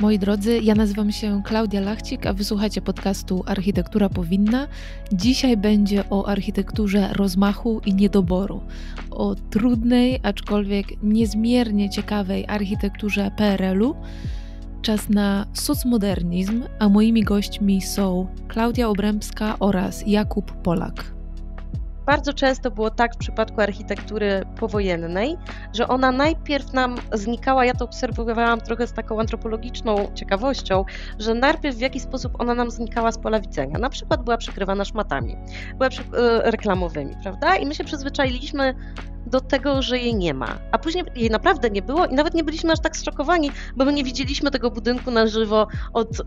Moi drodzy, ja nazywam się Klaudia Lachcik, a wysłuchacie podcastu Architektura Powinna. Dzisiaj będzie o architekturze rozmachu i niedoboru, o trudnej, aczkolwiek niezmiernie ciekawej architekturze PRL-u. Czas na socmodernizm, a moimi gośćmi są Klaudia Obrębska oraz Jakub Polak. Bardzo często było tak w przypadku architektury powojennej, że ona najpierw nam znikała, ja to obserwowałam trochę z taką antropologiczną ciekawością, że najpierw w jakiś sposób ona nam znikała z pola widzenia. Na przykład była przykrywana szmatami, była przy, e, reklamowymi, prawda? I my się przyzwyczailiśmy do tego, że jej nie ma. A później jej naprawdę nie było i nawet nie byliśmy aż tak zszokowani, bo my nie widzieliśmy tego budynku na żywo od y,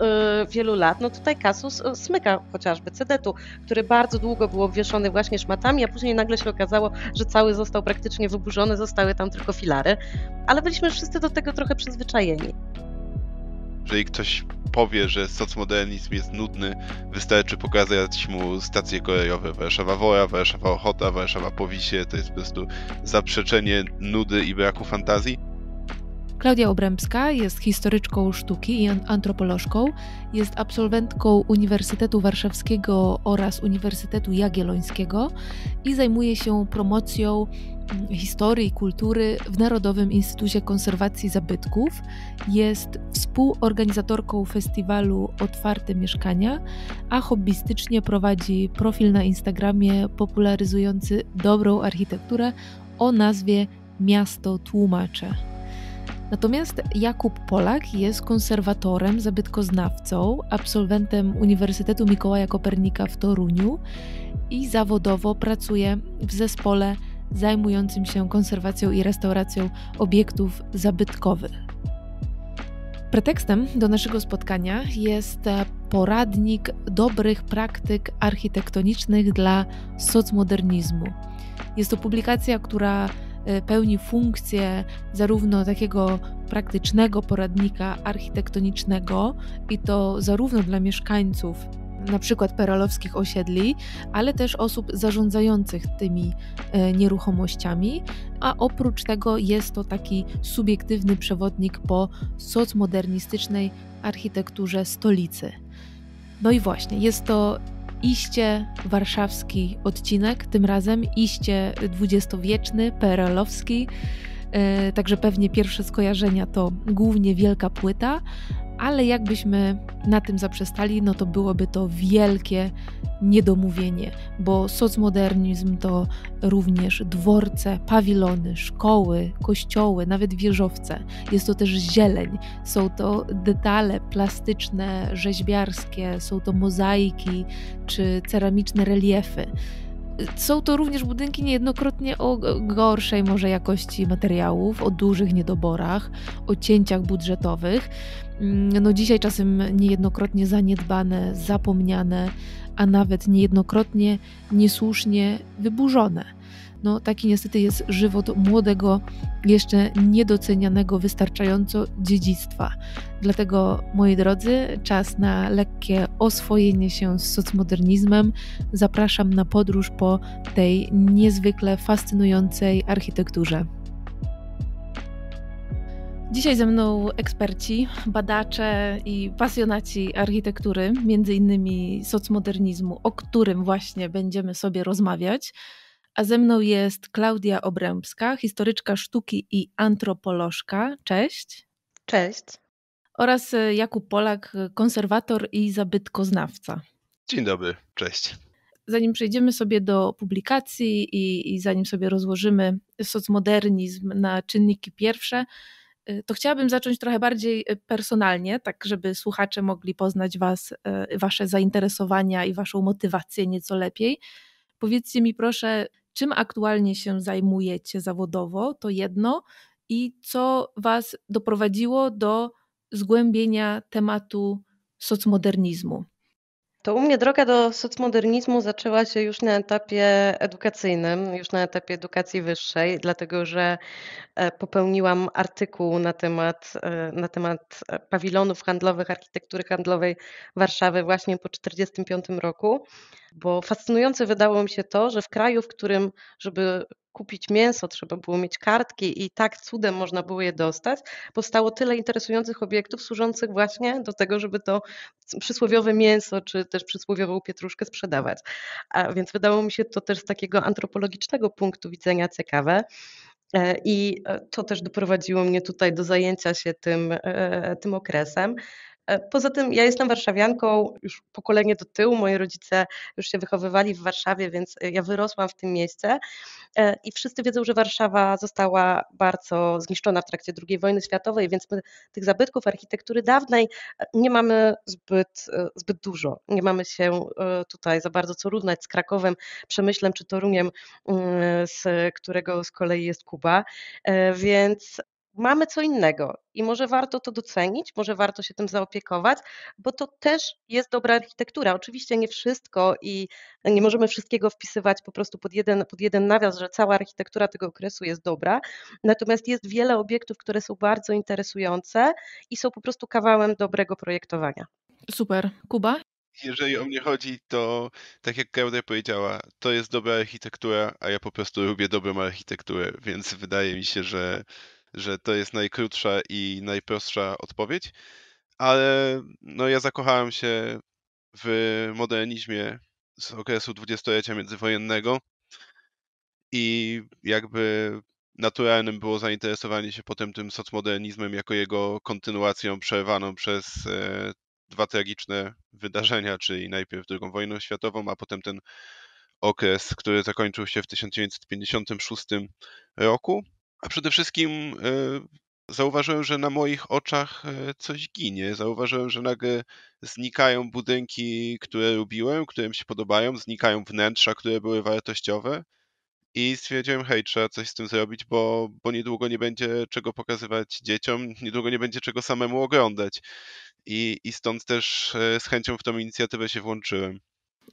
wielu lat. No tutaj Kasus e, smyka chociażby cedetu, który bardzo długo był obwieszony właśnie szmatami, a później nagle się okazało, że cały został praktycznie wyburzony, zostały tam tylko filary. Ale byliśmy wszyscy do tego trochę przyzwyczajeni jeżeli ktoś powie, że socmodernizm jest nudny, wystarczy pokazać mu stacje kolejowe warszawa Woja, Warszawa-Ochota, Warszawa-Powisie. To jest po prostu zaprzeczenie nudy i braku fantazji. Klaudia Obrębska jest historyczką sztuki i antropolożką, jest absolwentką Uniwersytetu Warszawskiego oraz Uniwersytetu Jagiellońskiego i zajmuje się promocją Historii i Kultury w Narodowym Instytucie Konserwacji Zabytków. Jest współorganizatorką festiwalu Otwarte Mieszkania, a hobbystycznie prowadzi profil na Instagramie popularyzujący dobrą architekturę o nazwie Miasto Tłumacze. Natomiast Jakub Polak jest konserwatorem, zabytkoznawcą, absolwentem Uniwersytetu Mikołaja Kopernika w Toruniu i zawodowo pracuje w zespole zajmującym się konserwacją i restauracją obiektów zabytkowych. Pretekstem do naszego spotkania jest e, poradnik dobrych praktyk architektonicznych dla socmodernizmu. Jest to publikacja, która e, pełni funkcję zarówno takiego praktycznego poradnika architektonicznego, i to zarówno dla mieszkańców na przykład peralowskich osiedli, ale też osób zarządzających tymi e, nieruchomościami, a oprócz tego jest to taki subiektywny przewodnik po socmodernistycznej architekturze stolicy. No i właśnie, jest to iście warszawski odcinek, tym razem iście dwudziestowieczny, perelowski. E, także pewnie pierwsze skojarzenia to głównie wielka płyta, ale jakbyśmy na tym zaprzestali, no to byłoby to wielkie niedomówienie, bo socmodernizm to również dworce, pawilony, szkoły, kościoły, nawet wieżowce. Jest to też zieleń, są to detale plastyczne, rzeźbiarskie, są to mozaiki czy ceramiczne reliefy. Są to również budynki niejednokrotnie o gorszej może jakości materiałów, o dużych niedoborach, o cięciach budżetowych. Mm, no dzisiaj czasem niejednokrotnie zaniedbane, zapomniane, a nawet niejednokrotnie niesłusznie wyburzone. No, taki niestety jest żywot młodego, jeszcze niedocenianego wystarczająco dziedzictwa. Dlatego, moi drodzy, czas na lekkie oswojenie się z socmodernizmem. Zapraszam na podróż po tej niezwykle fascynującej architekturze. Dzisiaj ze mną eksperci, badacze i pasjonaci architektury, między innymi socmodernizmu, o którym właśnie będziemy sobie rozmawiać. A ze mną jest Klaudia Obrębska, historyczka sztuki i antropolożka. Cześć. Cześć. Oraz e, Jakub Polak, konserwator i zabytkoznawca. Dzień dobry, cześć. Zanim przejdziemy sobie do publikacji i, i zanim sobie rozłożymy socmodernizm na czynniki pierwsze, Y, to chciałabym zacząć trochę bardziej y, personalnie, tak żeby słuchacze mogli poznać Was, y, Wasze zainteresowania i Waszą motywację nieco lepiej. Powiedzcie mi proszę, czym aktualnie się zajmujecie zawodowo, to jedno, i co Was doprowadziło do zgłębienia tematu socmodernizmu? To u mnie droga do socmodernizmu zaczęła się już na etapie edukacyjnym, już na etapie edukacji wyższej, dlatego że e, popełniłam artykuł na temat, e, na temat e, pawilonów handlowych, architektury handlowej Warszawy właśnie po 1945 roku bo fascynujące wydało mi się to, że w kraju, w którym, żeby kupić mięso, trzeba było mieć kartki i tak cudem można było je dostać, powstało tyle interesujących obiektów służących właśnie do tego, żeby to przysłowiowe mięso czy też przysłowiową pietruszkę sprzedawać. A więc wydało mi się to też z takiego antropologicznego punktu widzenia ciekawe. E, I e, to też doprowadziło mnie tutaj do zajęcia się tym, e, tym okresem. E, poza tym ja jestem warszawianką, już pokolenie do tyłu, moi rodzice już się wychowywali w Warszawie, więc e, ja wyrosłam w tym miejscu e, i wszyscy wiedzą, że Warszawa została bardzo zniszczona w trakcie II wojny światowej, więc my tych zabytków architektury dawnej nie mamy zbyt, zbyt dużo. Nie mamy się tutaj za bardzo co równać z Krakowem, Przemyślem czy Toruniem, mm, z którego z kolei jest Kuba, więc mamy co innego i może warto to docenić, może warto się tym zaopiekować, bo to też jest dobra architektura. Oczywiście nie wszystko i nie możemy wszystkiego wpisywać po prostu pod jeden, pod jeden nawias, że cała architektura tego okresu jest dobra. Natomiast jest wiele obiektów, które są bardzo interesujące i są po prostu kawałem dobrego projektowania. Super. Kuba? jeżeli o mnie chodzi, to tak jak Klaudia powiedziała, to jest dobra architektura, a ja po prostu lubię dobrą architekturę, więc wydaje mi się, że że to jest najkrótsza i najprostsza odpowiedź, ale no ja zakochałem się w modernizmie z okresu dwudziestolecia międzywojennego i jakby naturalnym było zainteresowanie się potem tym socmodernizmem jako jego kontynuacją przerwaną przez e, dwa tragiczne wydarzenia, czyli najpierw II wojnę światową, a potem ten okres, który zakończył się w 1956 roku. A przede wszystkim e, zauważyłem, że na moich oczach e, coś ginie. Zauważyłem, że nagle znikają budynki, które lubiłem, które mi się podobają, znikają wnętrza, które były wartościowe. I stwierdziłem, hej, trzeba coś z tym zrobić, bo, bo niedługo nie będzie czego pokazywać dzieciom, niedługo nie będzie czego samemu oglądać. I, I stąd też e, z chęcią w tą inicjatywę się włączyłem.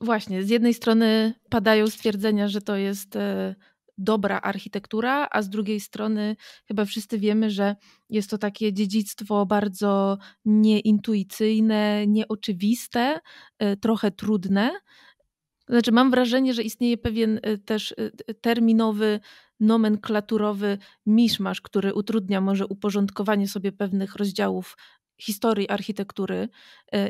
Właśnie, z jednej strony padają stwierdzenia, że to jest dobra architektura, a z drugiej strony chyba wszyscy wiemy, że jest to takie dziedzictwo bardzo nieintuicyjne, nieoczywiste, y, trochę trudne. Znaczy, mam wrażenie, że istnieje pewien y, też y, terminowy, nomenklaturowy miszmasz, który utrudnia może uporządkowanie sobie pewnych rozdziałów historii architektury.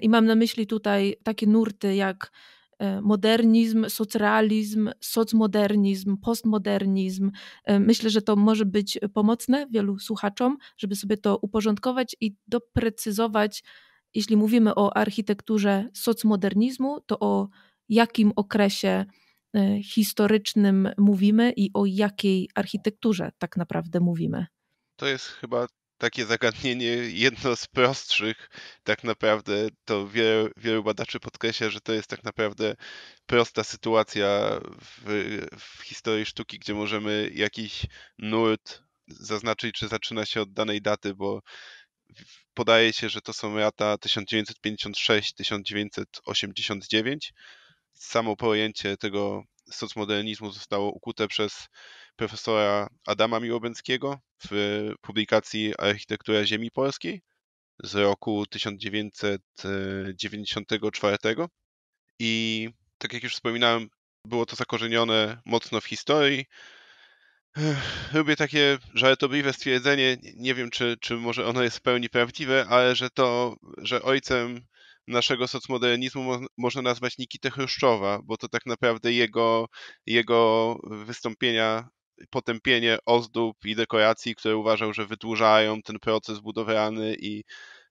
I mam na myśli tutaj takie nurty jak E, modernizm, socrealizm, socmodernizm, postmodernizm. E, myślę, że to może być pomocne wielu słuchaczom, żeby sobie to uporządkować i doprecyzować, jeśli mówimy o architekturze socmodernizmu, to o jakim okresie e, historycznym mówimy i o jakiej architekturze tak naprawdę mówimy. To jest chyba takie zagadnienie jedno z prostszych tak naprawdę, to wielu, wielu badaczy podkreśla, że to jest tak naprawdę prosta sytuacja w, w historii sztuki, gdzie możemy jakiś nurt zaznaczyć, czy zaczyna się od danej daty, bo podaje się, że to są lata 1956-1989. Samo pojęcie tego socmodernizmu zostało ukute przez profesora Adama Miłobęckiego w publikacji Architektura Ziemi Polskiej z roku 1994. I tak jak już wspominałem, było to zakorzenione mocno w historii. Lubię takie żartobliwe stwierdzenie, nie wiem czy, czy może ono jest w pełni prawdziwe, ale że to, że ojcem naszego socmodernizmu mo można nazwać Nikitę Chruszczowa, bo to tak naprawdę jego, jego wystąpienia potępienie ozdób i dekoracji, które uważał, że wydłużają ten proces budowlany i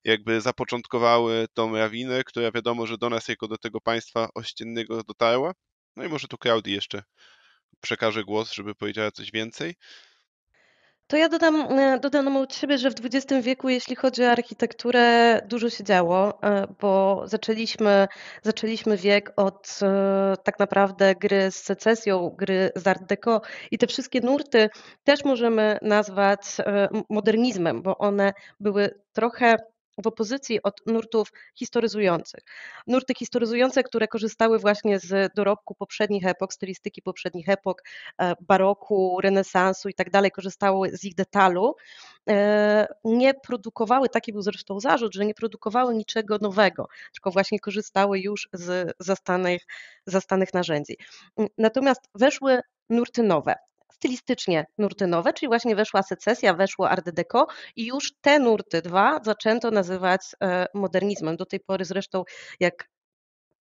jakby zapoczątkowały tą rawinę, która wiadomo, że do nas jako do tego państwa ościennego dotarła. No i może tu Klaudi jeszcze przekaże głos, żeby powiedziała coś więcej. To ja dodam, e, dodam od siebie, że w XX wieku, jeśli chodzi o architekturę, dużo się działo, e, bo zaczęliśmy, zaczęliśmy wiek od e, tak naprawdę gry z secesją, gry z Art Deco i te wszystkie nurty też możemy nazwać modernizmem, bo one były trochę w opozycji od nurtów historyzujących. Nurty historyzujące, które korzystały właśnie z dorobku poprzednich epok, stylistyki poprzednich epok, e, baroku, renesansu i tak dalej, korzystały z ich detalu, e, nie produkowały, taki był zresztą zarzut, że nie produkowały niczego nowego, tylko właśnie korzystały już z zastanych, zastanych narzędzi. Natomiast weszły nurty nowe, stylistycznie nurtynowe, czyli właśnie weszła secesja, weszło Art Deco i już te nurty dwa zaczęto nazywać e, modernizmem. Do tej pory zresztą, jak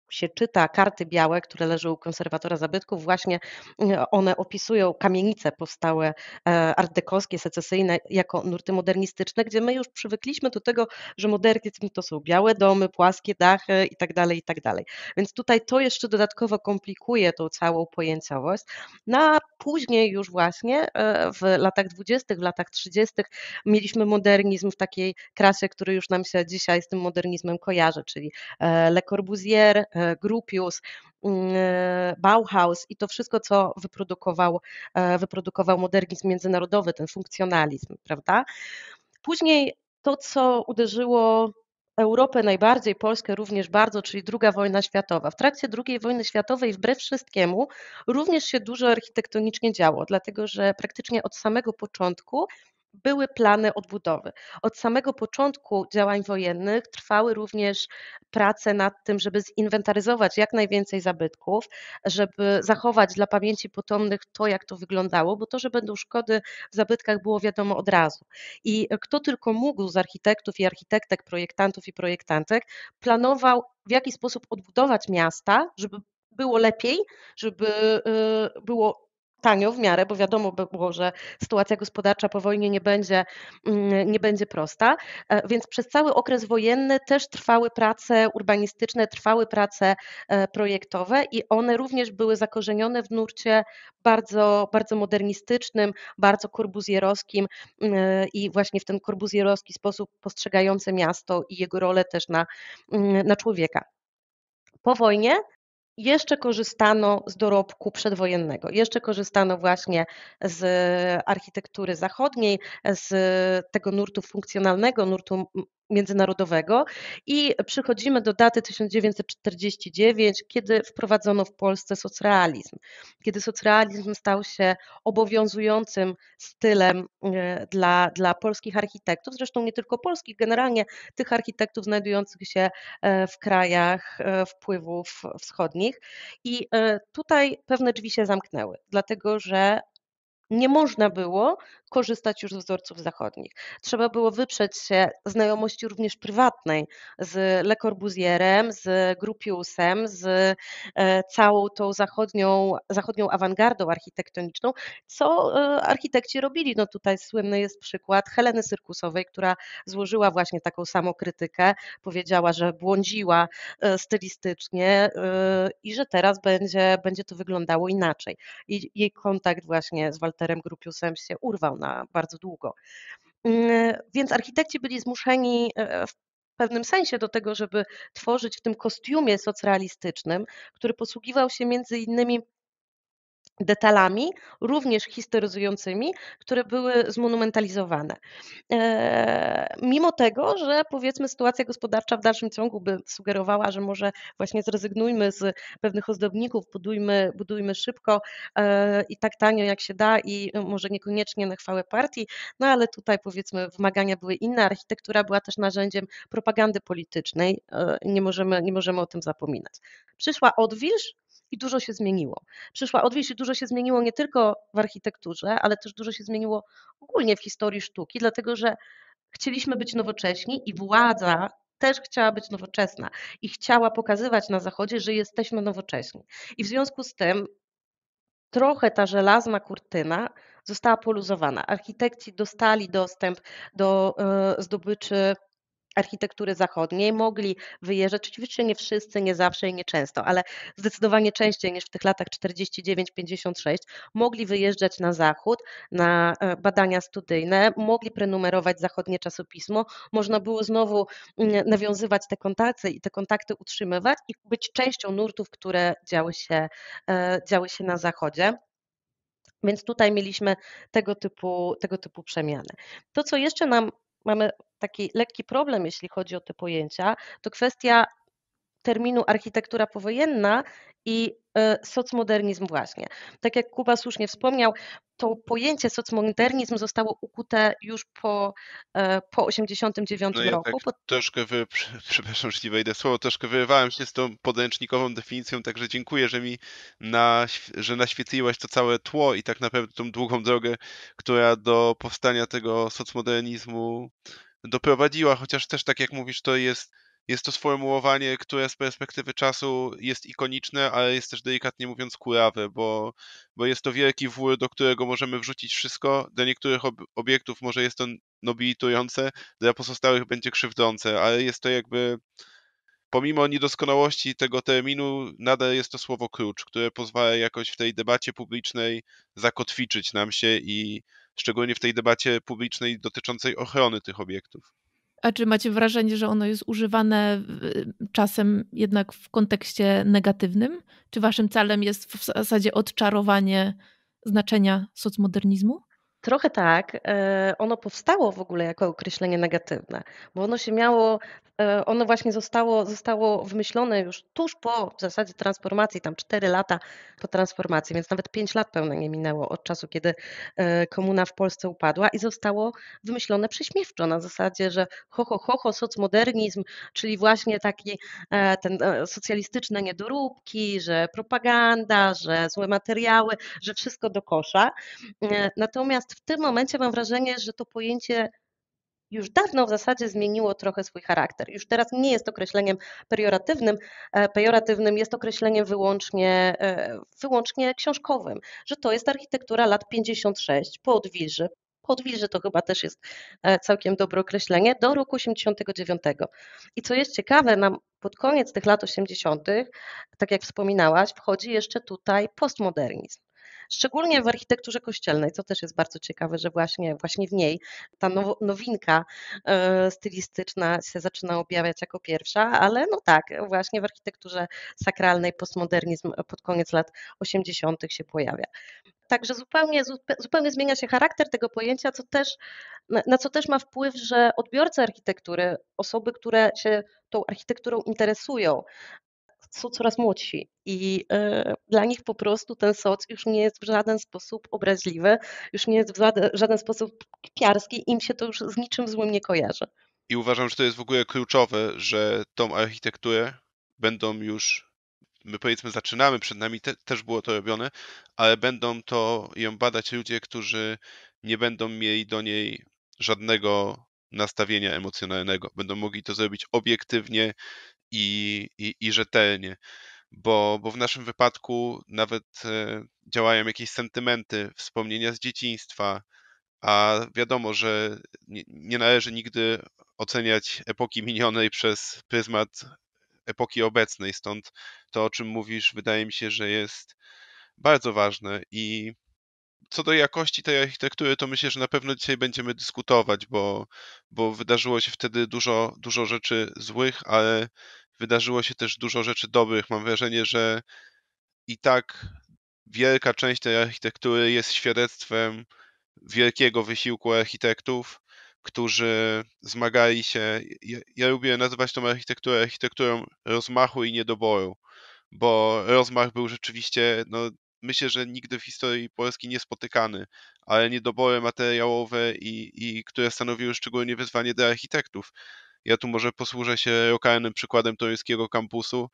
się czyta karty białe, które leżą u konserwatora zabytków, właśnie e, one opisują kamienice powstałe e, art secesyjne jako nurty modernistyczne, gdzie my już przywykliśmy do tego, że modernizm to są białe domy, płaskie dachy itd., tak itd. Tak Więc tutaj to jeszcze dodatkowo komplikuje tą całą pojęciowość. No a później już właśnie e, w latach 20., w latach 30. mieliśmy modernizm w takiej krasie, który już nam się dzisiaj z tym modernizmem kojarzy, czyli Le Corbusier, E, Grupius, mm, e, Bauhaus i to wszystko, co wyprodukował, e, wyprodukował modernizm międzynarodowy, ten funkcjonalizm, prawda? Później to, co uderzyło Europę najbardziej, Polskę również bardzo, czyli II wojna światowa. W trakcie II wojny światowej, wbrew wszystkiemu, również się dużo architektonicznie działo, dlatego że praktycznie od samego początku były plany odbudowy. Od samego początku działań wojennych trwały również prace nad tym, żeby zinwentaryzować jak najwięcej zabytków, żeby zachować dla pamięci potomnych to, jak to wyglądało, bo to, że będą szkody w zabytkach, było wiadomo od razu. I kto tylko mógł z architektów i architektek, projektantów i projektantek, planował, w jaki sposób odbudować miasta, żeby było lepiej, żeby y, było tanio w miarę, bo wiadomo było, że sytuacja gospodarcza po wojnie nie będzie, mm, nie będzie prosta. E, więc przez cały okres wojenny też trwały prace urbanistyczne, trwały prace e, projektowe i one również były zakorzenione w nurcie bardzo, bardzo modernistycznym, bardzo korbuzjerowskim mm, i właśnie w ten korbuzjerowski sposób postrzegający miasto i jego rolę też na, mm, na człowieka. Po wojnie jeszcze korzystano z dorobku przedwojennego, jeszcze korzystano właśnie z architektury zachodniej, z tego nurtu funkcjonalnego, nurtu międzynarodowego i przychodzimy do daty 1949, kiedy wprowadzono w Polsce socrealizm, kiedy socrealizm stał się obowiązującym stylem e, dla, dla polskich architektów, zresztą nie tylko polskich, generalnie tych architektów znajdujących się e, w krajach e, wpływów wschodnich i tutaj pewne drzwi się zamknęły, dlatego że nie można było korzystać już z wzorców zachodnich. Trzeba było wyprzeć się znajomości również prywatnej z Le Corbusierem, z Grupiusem, z e, całą tą zachodnią, zachodnią awangardą architektoniczną, co e, architekci robili. No tutaj słynny jest przykład Heleny Syrkusowej, która złożyła właśnie taką samokrytykę, powiedziała, że błądziła e, stylistycznie i że teraz będzie, będzie to wyglądało inaczej. I jej kontakt właśnie z Walterem Grupiusem się urwał na bardzo długo. Mm, więc architekci byli zmuszeni e, e, w pewnym sensie do tego, żeby tworzyć w tym kostiumie socrealistycznym, który posługiwał się między innymi detalami, również historyzującymi, które były zmonumentalizowane. E, mimo tego, że powiedzmy sytuacja gospodarcza w dalszym ciągu by sugerowała, że może właśnie zrezygnujmy z pewnych ozdobników, budujmy, budujmy szybko e, i tak tanio jak się da i może niekoniecznie na chwałę partii, no ale tutaj powiedzmy wymagania były inne, architektura była też narzędziem propagandy politycznej, e, nie możemy, nie możemy o tym zapominać. Przyszła odwilż, i dużo się zmieniło. Przyszła odwieź i dużo się zmieniło nie tylko w architekturze, ale też dużo się zmieniło ogólnie w historii sztuki, dlatego że chcieliśmy być nowocześni i władza też chciała być nowoczesna i chciała pokazywać na Zachodzie, że jesteśmy nowocześni. I w związku z tym trochę ta żelazna kurtyna została poluzowana. Architekci dostali dostęp do e, zdobyczy architektury zachodniej mogli wyjeżdżać. Oczywiście nie wszyscy, nie zawsze i nie często, ale zdecydowanie częściej niż w tych latach 49-56 mogli wyjeżdżać na zachód, na e, badania studyjne, mogli prenumerować zachodnie czasopismo, można było znowu mm, nawiązywać te kontakty i te kontakty utrzymywać i być częścią nurtów, które działy się, e, działy się na zachodzie. Więc tutaj mieliśmy tego typu, tego typu przemiany. To, co jeszcze nam mamy taki lekki problem, jeśli chodzi o te pojęcia, to kwestia terminu architektura powojenna i e, socmodernizm właśnie. Tak jak Kuba słusznie wspomniał, to pojęcie socmodernizm zostało ukute już po, e, po 89 no ja roku. Tak troszkę, wy, przepraszam, że nie wejdę słowo, troszkę wyrywałem się z tą podręcznikową definicją, także dziękuję, że mi na, że naświetliłaś to całe tło i tak naprawdę tą długą drogę, która do powstania tego socmodernizmu doprowadziła, chociaż też tak jak mówisz, to jest, jest to sformułowanie, które z perspektywy czasu jest ikoniczne, ale jest też delikatnie mówiąc kurawe, bo, bo jest to wielki wór, do którego możemy wrzucić wszystko. Dla niektórych ob obiektów może jest to nobilitujące, dla pozostałych będzie krzywdzące, ale jest to jakby pomimo niedoskonałości tego terminu, nadal jest to słowo klucz, które pozwala jakoś w tej debacie publicznej zakotwiczyć nam się i szczególnie w tej debacie publicznej dotyczącej ochrony tych obiektów. A czy macie wrażenie, że ono jest używane czasem jednak w kontekście negatywnym? Czy waszym celem jest w zasadzie odczarowanie znaczenia socmodernizmu? Trochę tak. E, ono powstało w ogóle jako określenie negatywne, bo ono się miało E, ono właśnie zostało, zostało wymyślone już tuż po w zasadzie transformacji, tam 4 lata po transformacji, więc nawet 5 lat pełne nie minęło od czasu, kiedy e, komuna w Polsce upadła i zostało wymyślone prześmiewczo na zasadzie, że ho, ho, ho, ho socmodernizm, czyli właśnie taki e, ten socjalistyczne niedoróbki, że propaganda, że złe materiały, że wszystko do kosza. Natomiast w tym momencie mam wrażenie, że to pojęcie już dawno w zasadzie zmieniło trochę swój charakter. Już teraz nie jest określeniem pejoratywnym, e, pejoratywnym jest określeniem wyłącznie, e, wyłącznie książkowym, że to jest architektura lat 56 po odwilży, podwilży to chyba też jest e, całkiem dobre określenie, do roku 89. I co jest ciekawe, nam pod koniec tych lat 80., tak jak wspominałaś, wchodzi jeszcze tutaj postmodernizm szczególnie w architekturze kościelnej, co też jest bardzo ciekawe, że właśnie, właśnie w niej ta nowinka e, stylistyczna się zaczyna objawiać jako pierwsza, ale no tak, właśnie w architekturze sakralnej postmodernizm e, pod koniec lat 80. się pojawia. Także zupełnie, zupełnie zmienia się charakter tego pojęcia, co też, na co też ma wpływ, że odbiorcy architektury, osoby, które się tą architekturą interesują, są coraz młodsi i e, dla nich po prostu ten soc już nie jest w żaden sposób obraźliwy, już nie jest w żaden sposób kpiarski, im się to już z niczym złym nie kojarzy. I uważam, że to jest w ogóle kluczowe, że tą architekturę będą już, my powiedzmy zaczynamy, przed nami te, też było to robione, ale będą to ją badać ludzie, którzy nie będą mieli do niej żadnego nastawienia emocjonalnego. Będą mogli to zrobić obiektywnie, i, i, i rzetelnie. Bo, bo w naszym wypadku nawet e, działają jakieś sentymenty, wspomnienia z dzieciństwa, a wiadomo, że nie, nie należy nigdy oceniać epoki minionej przez pryzmat epoki obecnej. Stąd to, o czym mówisz, wydaje mi się, że jest bardzo ważne. I co do jakości tej architektury, to myślę, że na pewno dzisiaj będziemy dyskutować, bo, bo wydarzyło się wtedy dużo, dużo rzeczy złych, ale wydarzyło się też dużo rzeczy dobrych. Mam wrażenie, że i tak wielka część tej architektury jest świadectwem wielkiego wysiłku architektów, którzy zmagali się. Ja, ja lubię nazywać tą architekturę architekturą rozmachu i niedoboru, bo rozmach był rzeczywiście, no, myślę, że nigdy w historii Polski nie spotykany, ale niedobory materiałowe i, i które stanowiły szczególnie wyzwanie dla architektów. Ja tu może posłużę się lokalnym przykładem toruńskiego kampusu,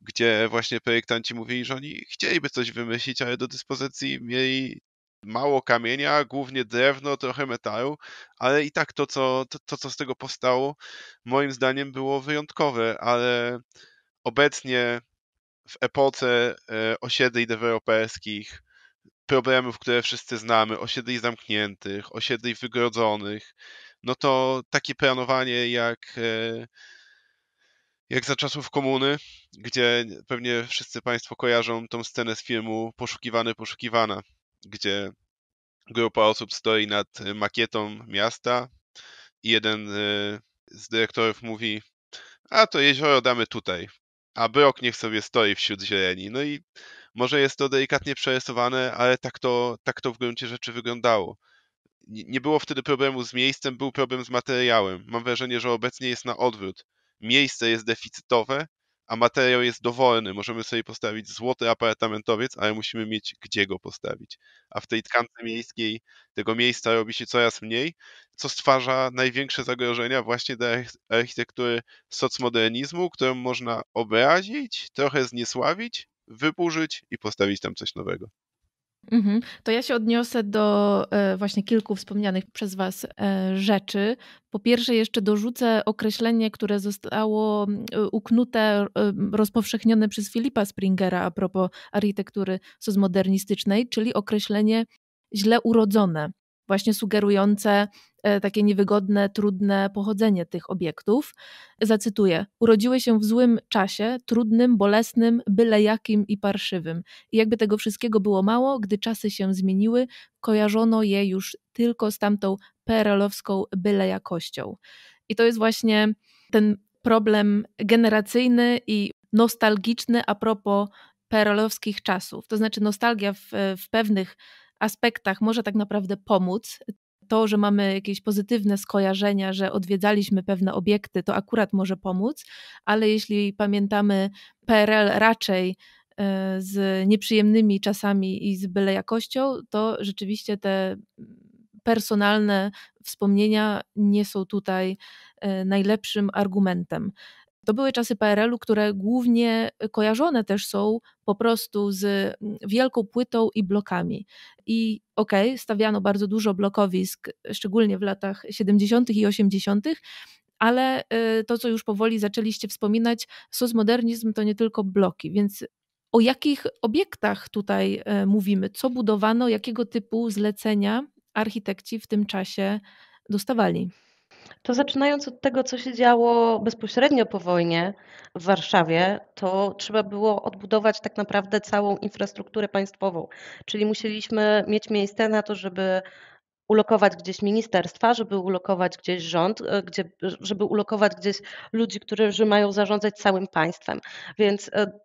gdzie właśnie projektanci mówili, że oni chcieliby coś wymyślić, ale do dyspozycji mieli mało kamienia, głównie drewno, trochę metalu, ale i tak to co, to, to, co z tego powstało, moim zdaniem było wyjątkowe, ale obecnie w epoce e, osiedli deweloperskich, problemów, które wszyscy znamy, osiedli zamkniętych, osiedli wygrodzonych, no to takie planowanie jak e, jak za czasów komuny, gdzie pewnie wszyscy Państwo kojarzą tą scenę z filmu Poszukiwany, Poszukiwana, gdzie grupa osób stoi nad makietą miasta i jeden e, z dyrektorów mówi: A to jezioro damy tutaj, a brok niech sobie stoi wśród zieleni. No i może jest to delikatnie przerysowane, ale tak to, tak to w gruncie rzeczy wyglądało nie było wtedy problemu z miejscem, był problem z materiałem. Mam wrażenie, że obecnie jest na odwrót. Miejsce jest deficytowe, a materiał jest dowolny. Możemy sobie postawić złoty apartamentowiec, ale musimy mieć gdzie go postawić. A w tej tkance miejskiej tego miejsca robi się coraz mniej, co stwarza największe zagrożenia właśnie dla architektury socmodernizmu, którą można obrazić, trochę zniesławić, wyburzyć i postawić tam coś nowego. Mhm. To ja się odniosę do e, właśnie kilku wspomnianych przez Was e, rzeczy. Po pierwsze, jeszcze dorzucę określenie, które zostało uknute, rozpowszechnione przez Filipa Springera a propos architektury sozmodernistycznej, czyli określenie źle urodzone właśnie sugerujące e, takie niewygodne, trudne pochodzenie tych obiektów. Zacytuję: Urodziły się w złym czasie, trudnym, bolesnym, byle jakim i parszywym. I jakby tego wszystkiego było mało, gdy czasy się zmieniły, kojarzono je już tylko z tamtą perelowską byle jakością. I to jest właśnie ten problem generacyjny i nostalgiczny a propos perelowskich czasów. To znaczy nostalgia w, w pewnych aspektach może tak naprawdę pomóc. To, że mamy jakieś pozytywne skojarzenia, że odwiedzaliśmy pewne obiekty, to akurat może pomóc, ale jeśli pamiętamy PRL raczej e, z nieprzyjemnymi czasami i z byle jakością, to rzeczywiście te personalne wspomnienia nie są tutaj e, najlepszym argumentem. To były czasy PRL-u, które głównie y, kojarzone też są po prostu z mm, wielką płytą i blokami. I okej, okay, stawiano bardzo dużo blokowisk, szczególnie w latach 70. i 80., ale y, to, co już powoli zaczęliście wspominać, socmodernizm to nie tylko bloki, więc o jakich obiektach tutaj y, mówimy? Co budowano, jakiego typu zlecenia architekci w tym czasie dostawali? To zaczynając od tego, co się działo bezpośrednio po wojnie w Warszawie, to trzeba było odbudować tak naprawdę całą infrastrukturę państwową. Czyli musieliśmy mieć miejsce na to, żeby ulokować gdzieś ministerstwa, żeby ulokować gdzieś rząd, e, gdzie, żeby ulokować gdzieś ludzi, którzy mają zarządzać całym państwem. Więc e,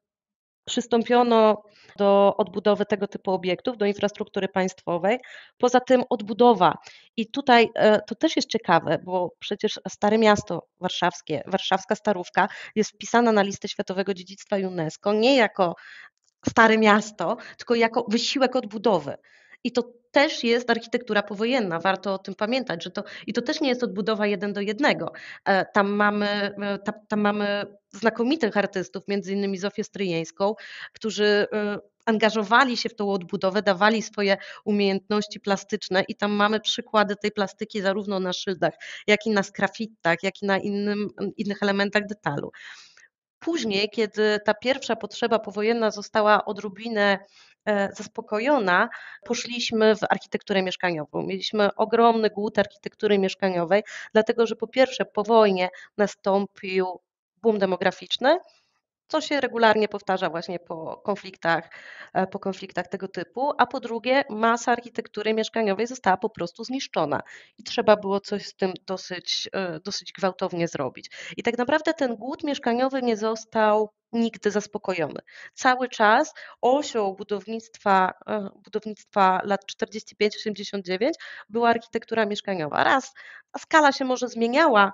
przystąpiono do odbudowy tego typu obiektów, do infrastruktury państwowej. Poza tym odbudowa. I tutaj e, to też jest ciekawe, bo przecież Stare Miasto Warszawskie, Warszawska Starówka jest wpisana na listę Światowego Dziedzictwa UNESCO nie jako Stare Miasto, tylko jako wysiłek odbudowy. I to też jest architektura powojenna, warto o tym pamiętać, że to, i to też nie jest odbudowa jeden do jednego. E, tam mamy, e, tam, tam mamy znakomitych artystów, między innymi Zofię Stryjeńską, którzy e, angażowali się w tą odbudowę, dawali swoje umiejętności plastyczne i tam mamy przykłady tej plastyki zarówno na szyldach, jak i na skrafitach, jak i na innym, innych elementach detalu. Później, kiedy ta pierwsza potrzeba powojenna została odrobinę E, zaspokojona, poszliśmy w architekturę mieszkaniową. Mieliśmy ogromny głód architektury mieszkaniowej, dlatego że po pierwsze po wojnie nastąpił boom demograficzny, co się regularnie powtarza właśnie po konfliktach, e, po konfliktach tego typu, a po drugie masa architektury mieszkaniowej została po prostu zniszczona i trzeba było coś z tym dosyć, e, dosyć gwałtownie zrobić. I tak naprawdę ten głód mieszkaniowy nie został nigdy zaspokojony. Cały czas osią budownictwa, e, budownictwa lat 45-89 była architektura mieszkaniowa. Raz a skala się może zmieniała,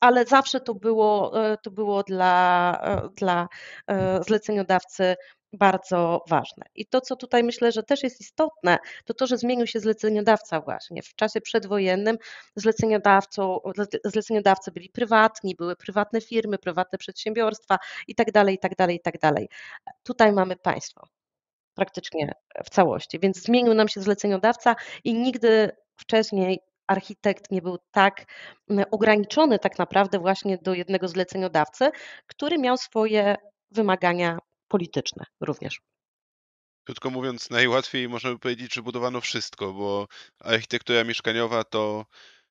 ale zawsze to było, e, to było dla, e, dla e, zleceniodawcy bardzo ważne. I to, co tutaj myślę, że też jest istotne, to to, że zmienił się zleceniodawca właśnie. W czasie przedwojennym zleceniodawcą, zleceniodawcy byli prywatni, były prywatne firmy, prywatne przedsiębiorstwa i tak dalej, i tak dalej, i tak dalej. Tutaj mamy państwo praktycznie w całości, więc zmienił nam się zleceniodawca i nigdy wcześniej architekt nie był tak mm, ograniczony tak naprawdę właśnie do jednego zleceniodawcy, który miał swoje wymagania polityczne również. Krótko mówiąc, najłatwiej można by powiedzieć, że budowano wszystko, bo architektura mieszkaniowa to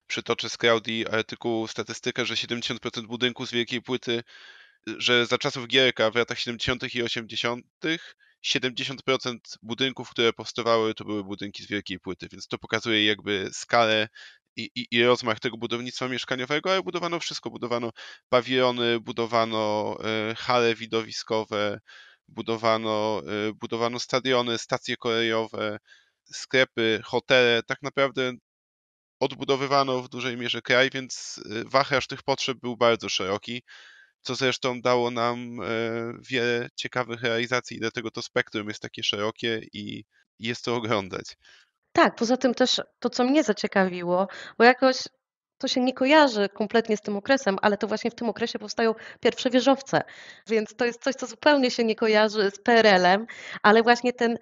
przytoczę z Crowdy artykuł statystykę, że 70% budynku z wielkiej płyty że za czasów Gierka w latach 70. i 80. 70% budynków, które powstawały, to były budynki z wielkiej płyty, więc to pokazuje jakby skalę i, i, i rozmach tego budownictwa mieszkaniowego, ale budowano wszystko, budowano pawilony, budowano e, hale widowiskowe, budowano, e, budowano stadiony, stacje kolejowe, sklepy, hotele, tak naprawdę odbudowywano w dużej mierze kraj, więc e, wachlarz tych potrzeb był bardzo szeroki co zresztą dało nam e, wiele ciekawych realizacji i dlatego to spektrum jest takie szerokie i jest to oglądać. Tak, poza tym też to, co mnie zaciekawiło, bo jakoś to się nie kojarzy kompletnie z tym okresem, ale to właśnie w tym okresie powstają pierwsze wieżowce. Więc to jest coś, co zupełnie się nie kojarzy z PRL-em, ale właśnie ten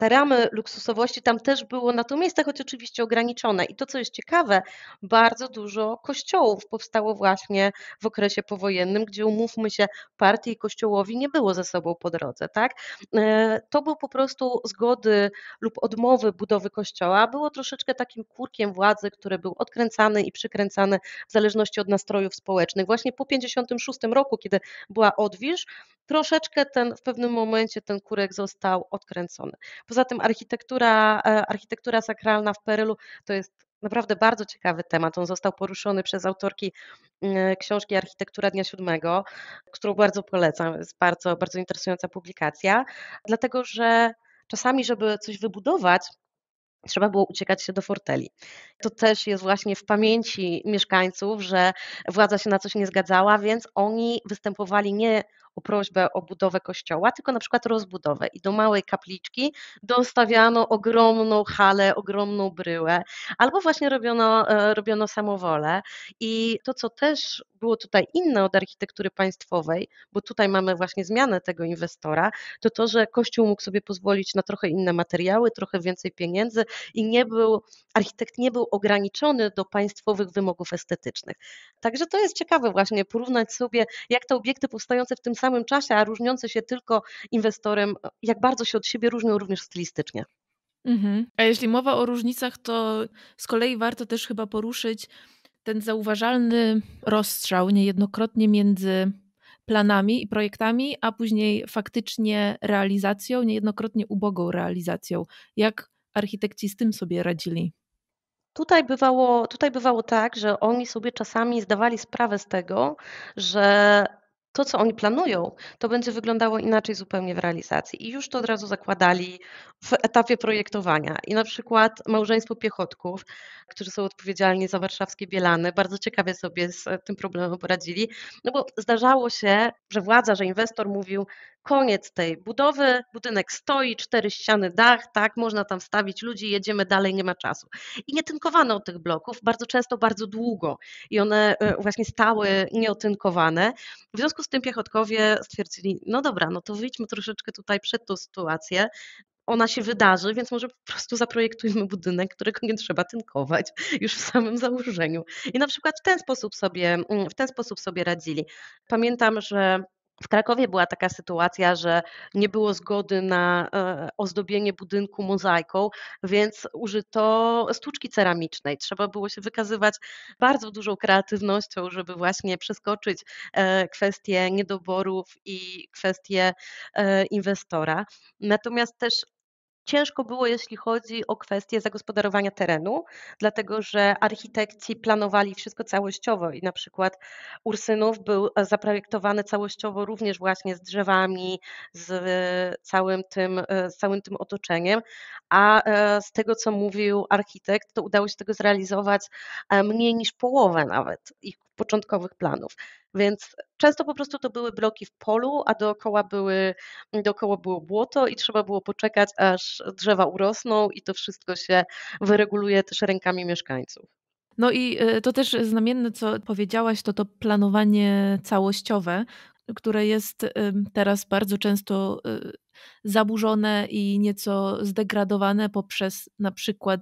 ramy luksusowości tam też było na to miejsce, choć oczywiście ograniczone. I to, co jest ciekawe, bardzo dużo kościołów powstało właśnie w okresie powojennym, gdzie umówmy się, partii i kościołowi nie było ze sobą po drodze. Tak? E, to był po prostu zgody lub odmowy budowy kościoła. Było troszeczkę takim kurkiem władzy, który był odkręcany i przykręcany w zależności od nastrojów społecznych. Właśnie po 1956 roku, kiedy była odwilż, troszeczkę ten w pewnym momencie ten kurek został odkręcony. Poza tym architektura, e, architektura sakralna w Perylu to jest naprawdę bardzo ciekawy temat. On został poruszony przez autorki mm, książki Architektura Dnia Siódmego, którą bardzo polecam. Jest bardzo, bardzo interesująca publikacja, dlatego że czasami, żeby coś wybudować, trzeba było uciekać się do forteli. To też jest właśnie w pamięci mieszkańców, że władza się na coś nie zgadzała, więc oni występowali nie o prośbę o budowę kościoła, tylko na przykład rozbudowę. I do małej kapliczki dostawiano ogromną halę, ogromną bryłę, albo właśnie robiono, e, robiono samowolę. I to, co też było tutaj inne od architektury państwowej, bo tutaj mamy właśnie zmianę tego inwestora, to to, że Kościół mógł sobie pozwolić na trochę inne materiały, trochę więcej pieniędzy i nie był, architekt nie był ograniczony do państwowych wymogów estetycznych. Także to jest ciekawe właśnie porównać sobie, jak te obiekty powstające w tym samym czasie, a różniące się tylko inwestorem, jak bardzo się od siebie różnią również stylistycznie. Mhm. A jeśli mowa o różnicach, to z kolei warto też chyba poruszyć ten zauważalny rozstrzał niejednokrotnie między planami i projektami, a później faktycznie realizacją, niejednokrotnie ubogą realizacją. Jak architekci z tym sobie radzili? Tutaj bywało, tutaj bywało tak, że oni sobie czasami zdawali sprawę z tego, że to, co oni planują, to będzie wyglądało inaczej zupełnie w realizacji. I już to od razu zakładali w etapie projektowania. I na przykład małżeństwo piechotków, którzy są odpowiedzialni za warszawskie Bielany, bardzo ciekawie sobie z tym problemem poradzili, no bo zdarzało się, że władza, że inwestor mówił, koniec tej budowy, budynek stoi, cztery ściany, dach, tak, można tam wstawić, ludzi, jedziemy dalej, nie ma czasu. I nie tynkowano tych bloków, bardzo często bardzo długo i one e, właśnie stały nieotynkowane. W związku z tym piechotkowie stwierdzili, no dobra, no to wyjdźmy troszeczkę tutaj przed tą sytuację, ona się wydarzy, więc może po prostu zaprojektujmy budynek, którego nie trzeba tynkować już w samym założeniu. I na przykład w ten sposób sobie, mm, w ten sposób sobie radzili. Pamiętam, że w Krakowie była taka sytuacja, że nie było zgody na e, ozdobienie budynku mozaiką, więc użyto sztuczki ceramicznej. Trzeba było się wykazywać bardzo dużą kreatywnością, żeby właśnie przeskoczyć e, kwestie niedoborów i kwestie e, inwestora. Natomiast też ciężko było, jeśli chodzi o kwestię zagospodarowania terenu, dlatego że architekci planowali wszystko całościowo i na przykład Ursynów był e, zaprojektowany całościowo również właśnie z drzewami, z całym tym, e, z całym tym otoczeniem, a e, z tego, co mówił architekt, to udało się tego zrealizować mniej niż połowę nawet ich początkowych planów. Więc często po prostu to były bloki w polu, a dookoła, były, dookoła było błoto i trzeba było poczekać, aż drzewa urosną i to wszystko się wyreguluje też rękami mieszkańców. No i y, to też znamienne, co powiedziałaś, to to planowanie całościowe, które jest teraz bardzo często y, zaburzone i nieco zdegradowane poprzez na przykład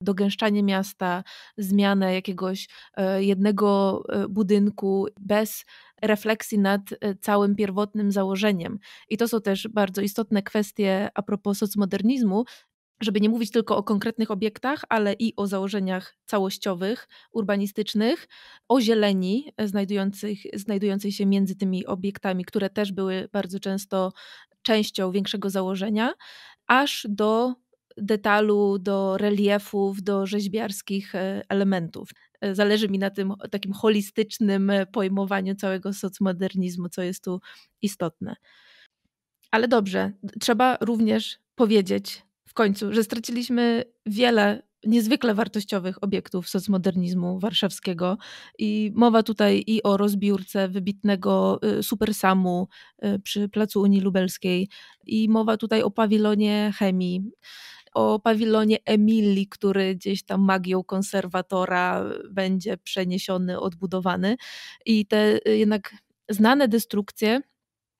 dogęszczanie miasta, zmianę jakiegoś e, jednego e, budynku bez refleksji nad e, całym pierwotnym założeniem. I to są też bardzo istotne kwestie a propos socmodernizmu, żeby nie mówić tylko o konkretnych obiektach, ale i o założeniach całościowych, urbanistycznych, o zieleni e, znajdujących, znajdującej się między tymi obiektami, które też były bardzo często częścią większego założenia, aż do detalu, do reliefów, do rzeźbiarskich e, elementów. E, zależy mi na tym takim holistycznym pojmowaniu całego socmodernizmu, co jest tu istotne. Ale dobrze, trzeba również powiedzieć w końcu, że straciliśmy wiele niezwykle wartościowych obiektów socmodernizmu warszawskiego. I mowa tutaj i o rozbiórce wybitnego y, supersamu y, przy Placu Unii Lubelskiej, i mowa tutaj o pawilonie chemii o pawilonie Emilii, który gdzieś tam magią konserwatora będzie przeniesiony, odbudowany. I te y, jednak znane destrukcje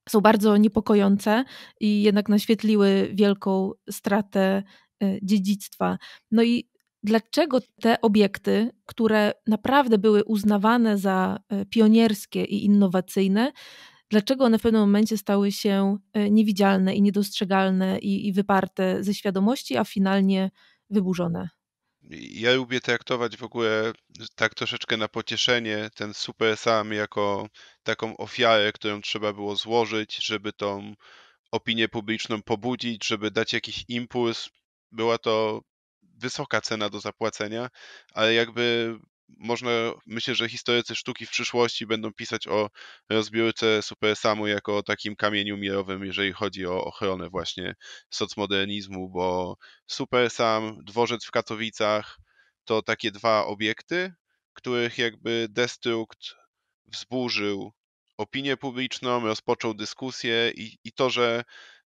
są bardzo niepokojące i jednak naświetliły wielką stratę e, dziedzictwa. No i dlaczego te obiekty, które naprawdę były uznawane za e, pionierskie i innowacyjne, dlaczego one w pewnym momencie stały się e, niewidzialne i niedostrzegalne i, i wyparte ze świadomości, a finalnie wyburzone? ja lubię traktować w ogóle tak troszeczkę na pocieszenie ten Super Sam jako taką ofiarę, którą trzeba było złożyć, żeby tą opinię publiczną pobudzić, żeby dać jakiś impuls. Była to wysoka cena do zapłacenia, ale jakby można, myślę, że historycy sztuki w przyszłości będą pisać o rozbiórce Supersamu jako o takim kamieniu mirowym, jeżeli chodzi o ochronę właśnie socmodernizmu, bo Supersam, dworzec w Katowicach to takie dwa obiekty, których jakby destrukt wzburzył opinię publiczną, rozpoczął dyskusję i, i to, że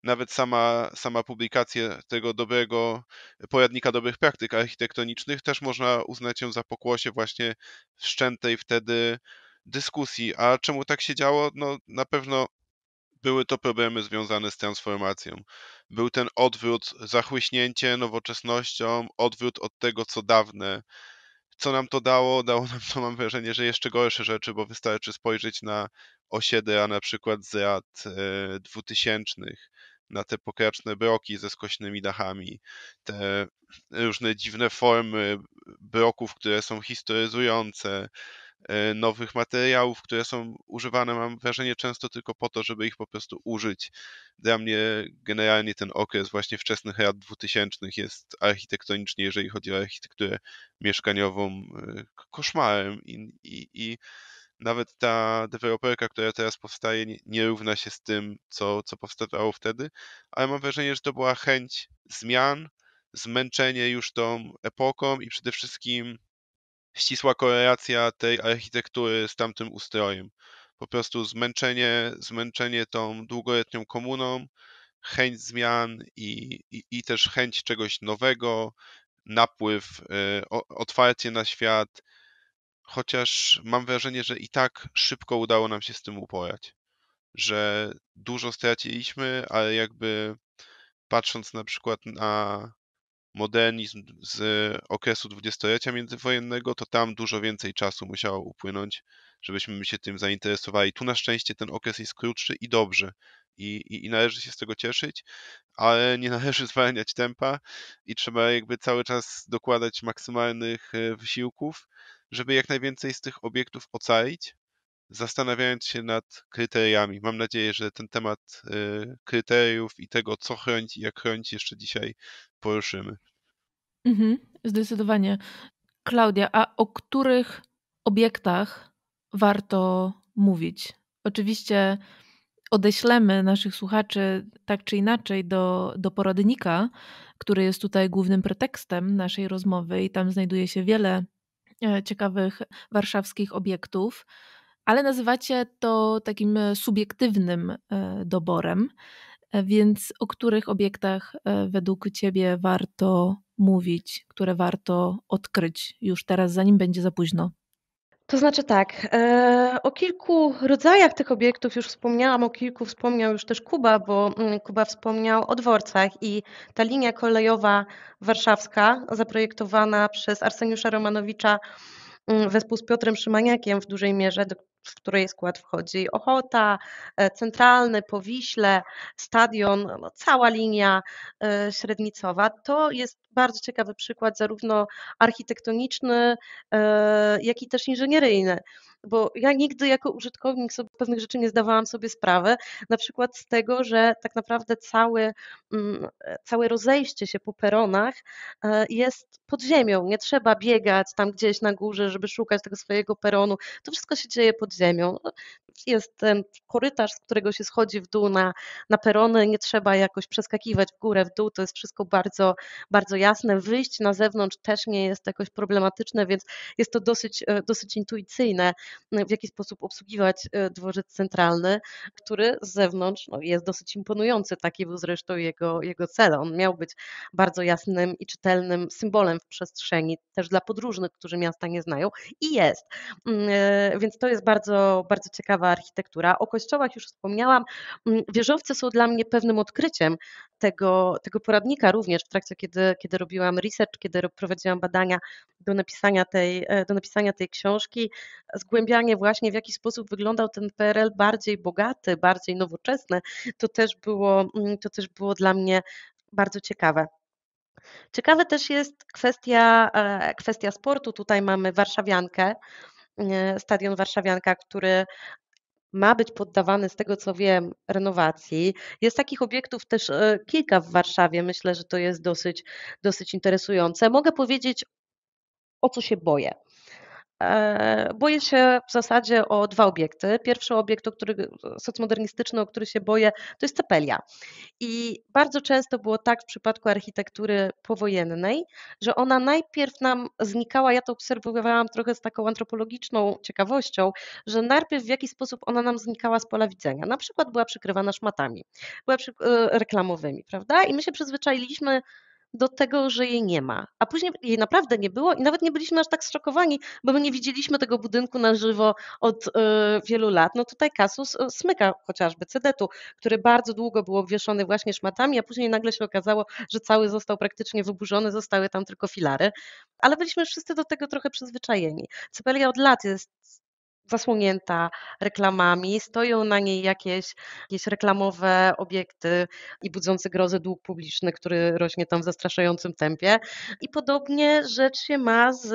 nawet sama, sama publikacja tego dobrego pojadnika dobrych praktyk architektonicznych też można uznać ją za pokłosie właśnie wszczętej wtedy dyskusji. A czemu tak się działo? No na pewno były to problemy związane z transformacją. Był ten odwrót, zachłyśnięcie nowoczesnością, odwrót od tego, co dawne. Co nam to dało? Dało nam to, mam wrażenie, że jeszcze gorsze rzeczy, bo wystarczy spojrzeć na osiedla na przykład z lat 2000. E, na te pokraczne broki ze skośnymi dachami, te różne dziwne formy broków, które są historyzujące, e, nowych materiałów, które są używane, mam wrażenie, często tylko po to, żeby ich po prostu użyć. Dla mnie generalnie ten okres właśnie wczesnych lat dwutysięcznych jest architektonicznie, jeżeli chodzi o architekturę mieszkaniową, e, koszmarem i, i, i nawet ta deweloperka, która teraz powstaje, nie równa się z tym, co, co powstawało wtedy, ale mam wrażenie, że to była chęć zmian, zmęczenie już tą epoką i przede wszystkim ścisła korelacja tej architektury z tamtym ustrojem. Po prostu zmęczenie, zmęczenie tą długoletnią komuną, chęć zmian i, i, i też chęć czegoś nowego, napływ, e, otwarcie na świat, chociaż mam wrażenie, że i tak szybko udało nam się z tym upojać. Że dużo straciliśmy, ale jakby patrząc na przykład na modernizm z okresu dwudziestolecia międzywojennego, to tam dużo więcej czasu musiało upłynąć, żebyśmy się tym zainteresowali. Tu na szczęście ten okres jest krótszy i dobrze. I, i, i należy się z tego cieszyć, ale nie należy zwalniać tempa i trzeba jakby cały czas dokładać maksymalnych e, wysiłków, żeby jak najwięcej z tych obiektów ocalić, zastanawiając się nad kryteriami. Mam nadzieję, że ten temat y, kryteriów i tego, co chronić i jak chronić, jeszcze dzisiaj poruszymy. Mhm, zdecydowanie. Klaudia, a o których obiektach warto mówić? Oczywiście odeślemy naszych słuchaczy tak czy inaczej do, do poradnika, który jest tutaj głównym pretekstem naszej rozmowy i tam znajduje się wiele E, ciekawych warszawskich obiektów, ale nazywacie to takim e, subiektywnym e, doborem. Więc o których obiektach według Ciebie warto mówić, które warto odkryć już teraz, zanim będzie za późno? To znaczy tak, e, o kilku rodzajach tych obiektów już wspomniałam, o kilku wspomniał już też Kuba, bo mm, Kuba wspomniał o dworcach i ta linia kolejowa warszawska zaprojektowana przez Arseniusza Romanowicza mm, wespół z Piotrem Szymaniakiem w dużej mierze, do w której skład wchodzi Ochota, e, Centralny, Powiśle, Stadion, no, cała linia e, średnicowa. To jest bardzo ciekawy przykład zarówno architektoniczny, e, jak i też inżynieryjny bo ja nigdy jako użytkownik sobie pewnych rzeczy nie zdawałam sobie sprawy, na przykład z tego, że tak naprawdę cały, mm, całe rozejście się po peronach e, jest pod ziemią. Nie trzeba biegać tam gdzieś na górze, żeby szukać tego swojego peronu. To wszystko się dzieje pod ziemią. No, jest ten korytarz, z którego się schodzi w dół na, na perony, nie trzeba jakoś przeskakiwać w górę, w dół, to jest wszystko bardzo, bardzo jasne. Wyjść na zewnątrz też nie jest jakoś problematyczne, więc jest to dosyć, e, dosyć intuicyjne. Y, w jaki sposób obsługiwać y, dworzec centralny, który z zewnątrz no, jest dosyć imponujący. Taki był zresztą jego, jego cel. On miał być bardzo jasnym i czytelnym symbolem w przestrzeni, też dla podróżnych, którzy miasta nie znają i jest. Mm, y, więc to jest bardzo, bardzo ciekawa architektura. O kościołach już wspomniałam. Mm, wieżowce są dla mnie pewnym odkryciem tego, tego poradnika również w trakcie, kiedy, kiedy robiłam research, kiedy prowadziłam badania do napisania tej, e, do napisania tej książki. Zgłębiłam właśnie w jaki sposób wyglądał ten PRL bardziej bogaty, bardziej nowoczesny, to też było, mm, to też było dla mnie bardzo ciekawe. Ciekawe też jest kwestia, e, kwestia sportu. Tutaj mamy Warszawiankę, e, stadion Warszawianka, który ma być poddawany, z tego co wiem, renowacji. Jest takich obiektów też e, kilka w Warszawie. Myślę, że to jest dosyć, dosyć interesujące. Mogę powiedzieć, o co się boję. E, boję się w zasadzie o dwa obiekty. Pierwszy obiekt, o który, socmodernistyczny, o który się boję, to jest cepelia. I bardzo często było tak w przypadku architektury powojennej, że ona najpierw nam znikała, ja to obserwowałam trochę z taką antropologiczną ciekawością, że najpierw w jakiś sposób ona nam znikała z pola widzenia. Na przykład była przykrywana szmatami, była przy, e, reklamowymi, prawda? I my się przyzwyczailiśmy do tego, że jej nie ma. A później jej naprawdę nie było i nawet nie byliśmy aż tak zszokowani, bo my nie widzieliśmy tego budynku na żywo od y, wielu lat. No tutaj kasus e, smyka chociażby cedetu, który bardzo długo był obwieszony właśnie szmatami, a później nagle się okazało, że cały został praktycznie wyburzony, zostały tam tylko filary. Ale byliśmy wszyscy do tego trochę przyzwyczajeni. Cepelia od lat jest zasłonięta reklamami, stoją na niej jakieś, jakieś reklamowe obiekty i budzący grozę dług publiczny, który rośnie tam w zastraszającym tempie. I podobnie rzecz się ma z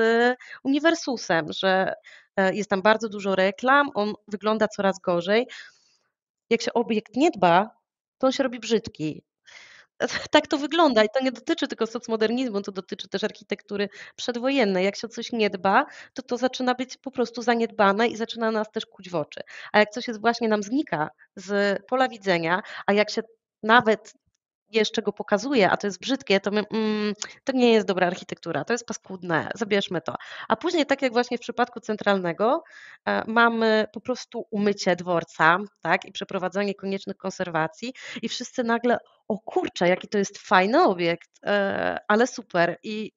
Uniwersusem, że e, jest tam bardzo dużo reklam, on wygląda coraz gorzej. Jak się obiekt nie dba, to on się robi brzydki. tak to wygląda i to nie dotyczy tylko socmodernizmu, to dotyczy też architektury przedwojennej. Jak się o coś nie dba, to to zaczyna być po prostu zaniedbane i zaczyna nas też kuć w oczy. A jak coś jest właśnie nam znika z pola widzenia, a jak się nawet jeszcze go pokazuje, a to jest brzydkie, to my, mm, to nie jest dobra architektura, to jest paskudne, zabierzmy to. A później, tak jak właśnie w przypadku centralnego, e, mamy po prostu umycie dworca tak, i przeprowadzanie koniecznych konserwacji i wszyscy nagle, o kurczę, jaki to jest fajny obiekt, e, ale super i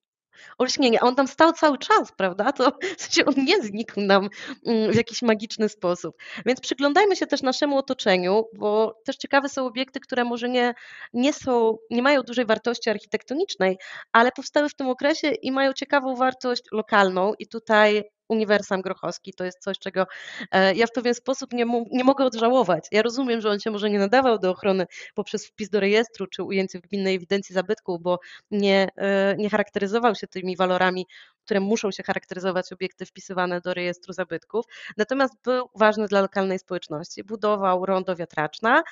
olśnienia. A on tam stał cały czas, prawda? To w sensie on nie znikł nam mm, w jakiś magiczny sposób. Więc przyglądajmy się też naszemu otoczeniu, bo też ciekawe są obiekty, które może nie, nie są, nie mają dużej wartości architektonicznej, ale powstały w tym okresie i mają ciekawą wartość lokalną i tutaj uniwersam Grochowski. To jest coś, czego e, ja w pewien sposób nie, nie mogę odżałować. Ja rozumiem, że on się może nie nadawał do ochrony poprzez wpis do rejestru czy ujęcie w gminnej ewidencji zabytków, bo nie, e, nie charakteryzował się tymi walorami, które muszą się charakteryzować obiekty wpisywane do rejestru zabytków. Natomiast był ważny dla lokalnej społeczności. Budował rondo wiatraczna,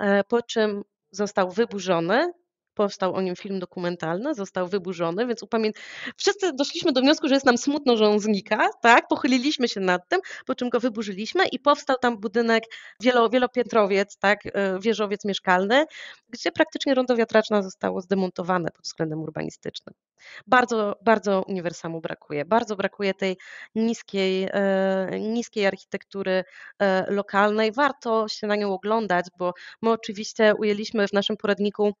e, po czym został wyburzony powstał o nim film dokumentalny, został wyburzony, więc upamię... wszyscy doszliśmy do wniosku, że jest nam smutno, że on znika, tak? Pochyliliśmy się nad tym, po czym go wyburzyliśmy i powstał tam budynek wielo, wielopiętrowiec, tak? E, wieżowiec mieszkalny, gdzie praktycznie rondo wiatraczna zostało zdemontowane pod względem urbanistycznym. Bardzo, bardzo uniwersamu brakuje. Bardzo brakuje tej niskiej, e, niskiej architektury e, lokalnej. Warto się na nią oglądać, bo my oczywiście ujęliśmy w naszym poradniku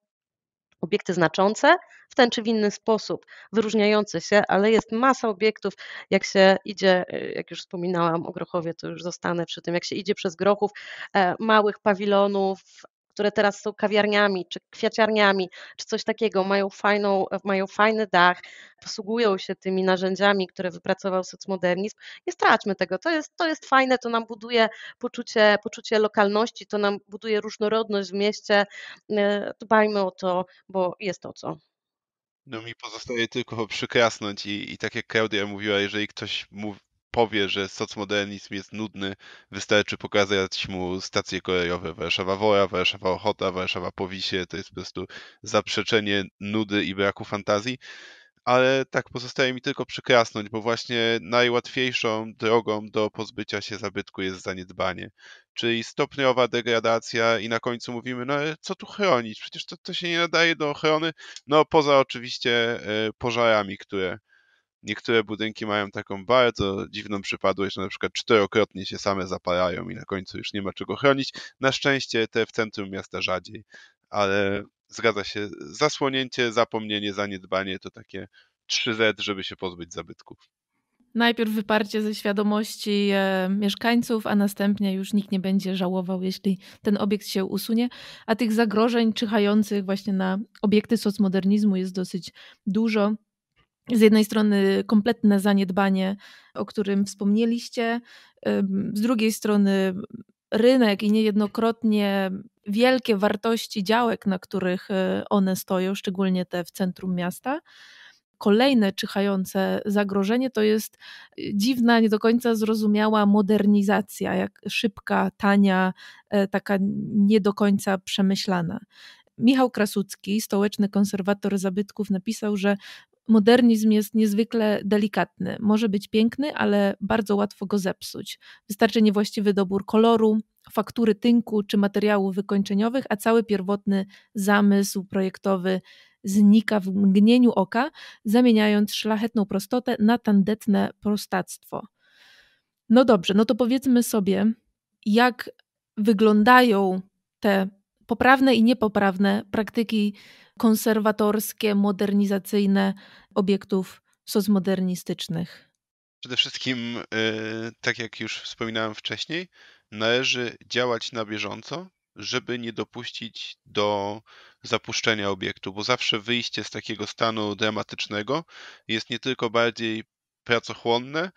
obiekty znaczące w ten czy w inny sposób, wyróżniające się, ale jest masa obiektów, jak się idzie, e, jak już wspominałam o Grochowie, to już zostanę przy tym, jak się idzie przez Grochów, e, małych pawilonów, które teraz są kawiarniami, czy kwiaciarniami, czy coś takiego, mają, fajną, mają fajny dach, posługują się tymi narzędziami, które wypracował socmodernizm, nie stracimy tego. To jest, to jest fajne, to nam buduje poczucie, poczucie lokalności, to nam buduje różnorodność w mieście. E, dbajmy o to, bo jest to co. No mi pozostaje tylko przyklasnąć i, i tak jak Klaudia mówiła, jeżeli ktoś mówi, powie, że socmodernizm jest nudny, wystarczy pokazać mu stacje kolejowe Warszawa Woja, Warszawa Ochota, Warszawa Powisie. To jest po prostu zaprzeczenie nudy i braku fantazji. Ale tak, pozostaje mi tylko przykrasnąć, bo właśnie najłatwiejszą drogą do pozbycia się zabytku jest zaniedbanie. Czyli stopniowa degradacja i na końcu mówimy, no co tu chronić? Przecież to, to się nie nadaje do ochrony, no poza oczywiście e, pożarami, które Niektóre budynki mają taką bardzo dziwną przypadłość, że na przykład czterokrotnie się same zapalają i na końcu już nie ma czego chronić. Na szczęście te w centrum miasta rzadziej, ale zgadza się, zasłonięcie, zapomnienie, zaniedbanie to takie 3Z, żeby się pozbyć zabytków. Najpierw wyparcie ze świadomości e, mieszkańców, a następnie już nikt nie będzie żałował, jeśli ten obiekt się usunie. A tych zagrożeń czyhających właśnie na obiekty socmodernizmu jest dosyć dużo z jednej strony kompletne zaniedbanie, o którym wspomnieliście, z drugiej strony rynek i niejednokrotnie wielkie wartości działek, na których e, one stoją, szczególnie te w centrum miasta. Kolejne czyhające zagrożenie to jest e, dziwna, nie do końca zrozumiała modernizacja, jak szybka, tania, e, taka nie do końca przemyślana. Michał Krasucki, stołeczny konserwator zabytków, napisał, że modernizm jest niezwykle delikatny. Może być piękny, ale bardzo łatwo go zepsuć. Wystarczy niewłaściwy dobór koloru, faktury tynku czy materiałów wykończeniowych, a cały pierwotny zamysł projektowy znika w mgnieniu oka, zamieniając szlachetną prostotę na tandetne prostactwo. No dobrze, no to powiedzmy sobie, jak wyglądają te poprawne i niepoprawne praktyki konserwatorskie, modernizacyjne obiektów sozmodernistycznych? Przede wszystkim, y, tak jak już wspominałem wcześniej, należy działać na bieżąco, żeby nie dopuścić do zapuszczenia obiektu, bo zawsze wyjście z takiego stanu dramatycznego jest nie tylko bardziej pracochłonne,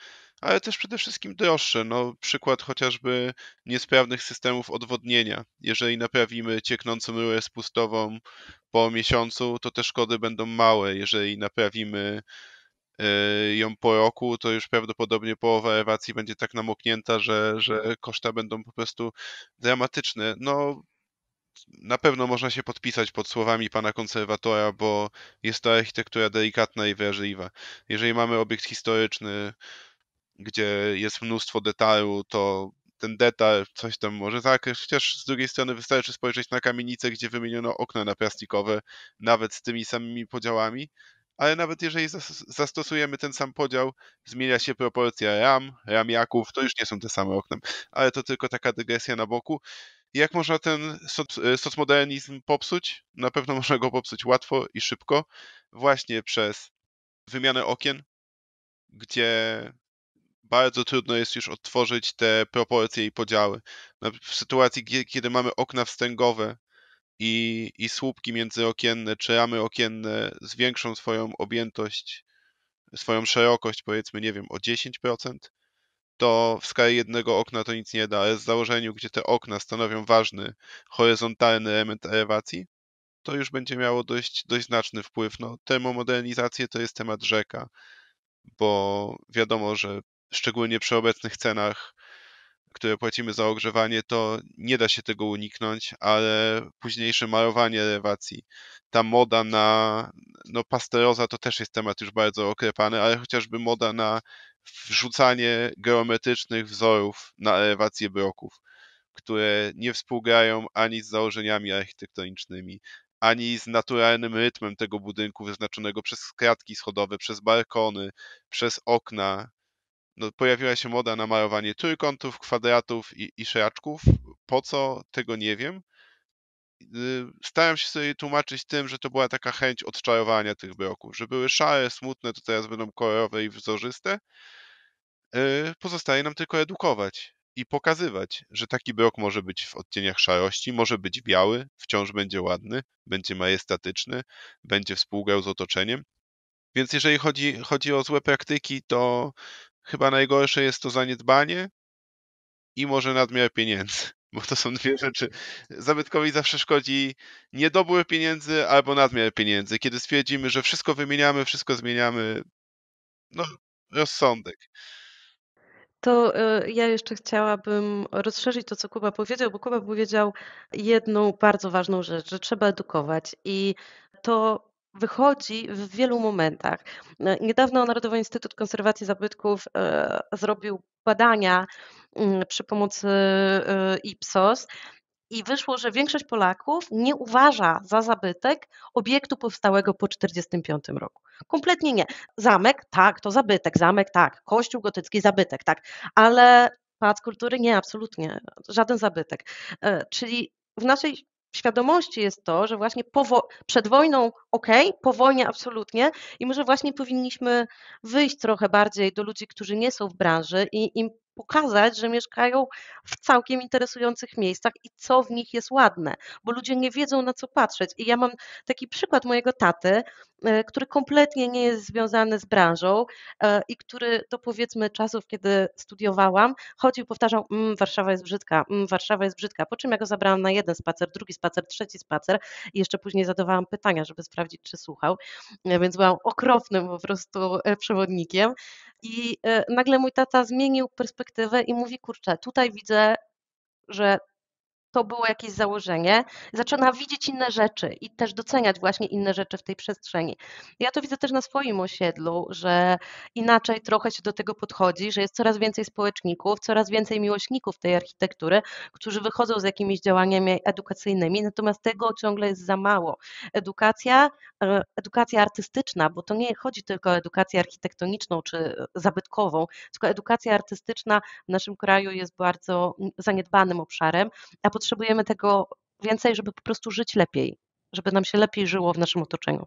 ale też przede wszystkim droższe. No, przykład chociażby niesprawnych systemów odwodnienia. Jeżeli naprawimy cieknącą rurę spustową po miesiącu, to te szkody będą małe. Jeżeli naprawimy e, ją po roku, to już prawdopodobnie połowa ewacji będzie tak namoknięta, że, że koszta będą po prostu dramatyczne. No, na pewno można się podpisać pod słowami pana konserwatora, bo jest to architektura delikatna i wrażliwa. Jeżeli mamy obiekt historyczny, gdzie jest mnóstwo detalu, to ten detal coś tam może zakryć, chociaż z drugiej strony wystarczy spojrzeć na kamienicę, gdzie wymieniono okna na plastikowe, nawet z tymi samymi podziałami, ale nawet jeżeli zastosujemy ten sam podział, zmienia się proporcja ram, ramiaków, to już nie są te same okna, ale to tylko taka dygresja na boku. Jak można ten soc socmodernizm popsuć? Na pewno można go popsuć łatwo i szybko, właśnie przez wymianę okien, gdzie bardzo trudno jest już odtworzyć te proporcje i podziały. No, w sytuacji, kiedy mamy okna wstęgowe i, i słupki międzyokienne czy ramy okienne zwiększą swoją objętość, swoją szerokość, powiedzmy, nie wiem, o 10%, to w skali jednego okna to nic nie da, ale w założeniu, gdzie te okna stanowią ważny, horyzontalny element elewacji, to już będzie miało dość, dość znaczny wpływ. No, termomodernizację to jest temat rzeka, bo wiadomo, że szczególnie przy obecnych cenach, które płacimy za ogrzewanie, to nie da się tego uniknąć, ale późniejsze malowanie elewacji, ta moda na, no pasteroza to też jest temat już bardzo okrepany. ale chociażby moda na wrzucanie geometrycznych wzorów na elewację bloków, które nie współgrają ani z założeniami architektonicznymi, ani z naturalnym rytmem tego budynku wyznaczonego przez kratki schodowe, przez balkony, przez okna, no, pojawiła się moda na malowanie trójkątów, kwadratów i, i Po co, tego nie wiem. Y, Staram się sobie tłumaczyć tym, że to była taka chęć odczarowania tych broków, że były szare, smutne, to teraz będą kolorowe i wzorzyste. Y, pozostaje nam tylko edukować i pokazywać, że taki brok może być w odcieniach szarości, może być biały, wciąż będzie ładny, będzie majestatyczny, będzie współgrał z otoczeniem. Więc jeżeli chodzi, chodzi o złe praktyki, to Chyba najgorsze jest to zaniedbanie i może nadmiar pieniędzy, bo to są dwie rzeczy. Zabytkowi zawsze szkodzi niedobór pieniędzy albo nadmiar pieniędzy. Kiedy stwierdzimy, że wszystko wymieniamy, wszystko zmieniamy, no rozsądek. To y, ja jeszcze chciałabym rozszerzyć to, co Kuba powiedział, bo Kuba powiedział jedną bardzo ważną rzecz, że trzeba edukować i to wychodzi w wielu momentach. Niedawno Narodowy Instytut Konserwacji Zabytków e, zrobił badania mm, przy pomocy e, Ipsos i wyszło, że większość Polaków nie uważa za zabytek obiektu powstałego po 1945 roku. Kompletnie nie. Zamek, tak, to zabytek, zamek, tak, kościół gotycki, zabytek, tak, ale pałac kultury nie, absolutnie, żaden zabytek. E, czyli w naszej świadomości jest to, że właśnie przed wojną ok, po wojnie absolutnie i może właśnie powinniśmy wyjść trochę bardziej do ludzi, którzy nie są w branży i im pokazać, że mieszkają w całkiem interesujących miejscach i co w nich jest ładne, bo ludzie nie wiedzą na co patrzeć. I ja mam taki przykład mojego taty, e, który kompletnie nie jest związany z branżą e, i który do powiedzmy czasów, kiedy studiowałam, chodził, powtarzał, mmm, Warszawa jest brzydka, mmm, Warszawa jest brzydka, po czym ja go zabrałam na jeden spacer, drugi spacer, trzeci spacer i jeszcze później zadawałam pytania, żeby sprawdzić, czy słuchał, e, więc byłam okropnym po prostu przewodnikiem i nagle mój tata zmienił perspektywę perspektywę i mówi, kurczę, tutaj widzę, że to było jakieś założenie, zaczyna widzieć inne rzeczy i też doceniać właśnie inne rzeczy w tej przestrzeni. Ja to widzę też na swoim osiedlu, że inaczej trochę się do tego podchodzi, że jest coraz więcej społeczników, coraz więcej miłośników tej architektury, którzy wychodzą z jakimiś działaniami edukacyjnymi, natomiast tego ciągle jest za mało. Edukacja, e, edukacja artystyczna, bo to nie chodzi tylko o edukację architektoniczną czy zabytkową, tylko edukacja artystyczna w naszym kraju jest bardzo zaniedbanym obszarem, a po potrzebujemy tego więcej, żeby po prostu żyć lepiej, żeby nam się lepiej żyło w naszym otoczeniu.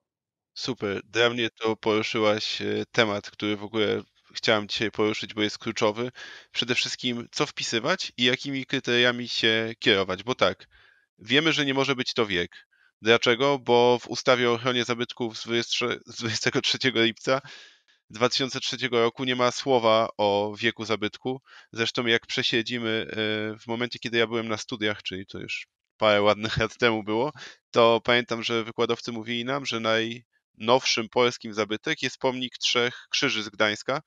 Super. Dla mnie to poruszyłaś e, temat, który w ogóle chciałem dzisiaj poruszyć, bo jest kluczowy. Przede wszystkim, co wpisywać i jakimi kryteriami się kierować, bo tak, wiemy, że nie może być to wiek. Dlaczego? Bo w ustawie o ochronie zabytków z 23 lipca 2003 roku nie ma słowa o wieku zabytku. Zresztą jak przesiedzimy e, w momencie, kiedy ja byłem na studiach, czyli to już parę ładnych lat temu było, to pamiętam, że wykładowcy mówili nam, że najnowszym polskim zabytek jest pomnik trzech krzyży z Gdańska,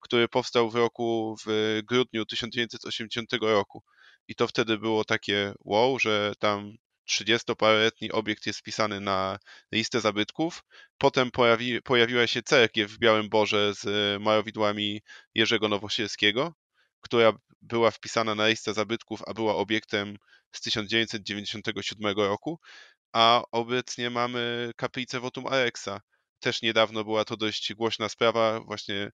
który powstał w roku w grudniu 1980 roku. I to wtedy było takie wow, że tam 30-paroletni obiekt jest wpisany na listę zabytków. Potem pojawi, pojawiła się cerkiew w Białym Borze z e, małowidłami Jerzego Nowosielskiego, która była wpisana na listę zabytków, a była obiektem z 1997 roku. A obecnie mamy kaplicę Wotum Arexa. Też niedawno była to dość głośna sprawa, właśnie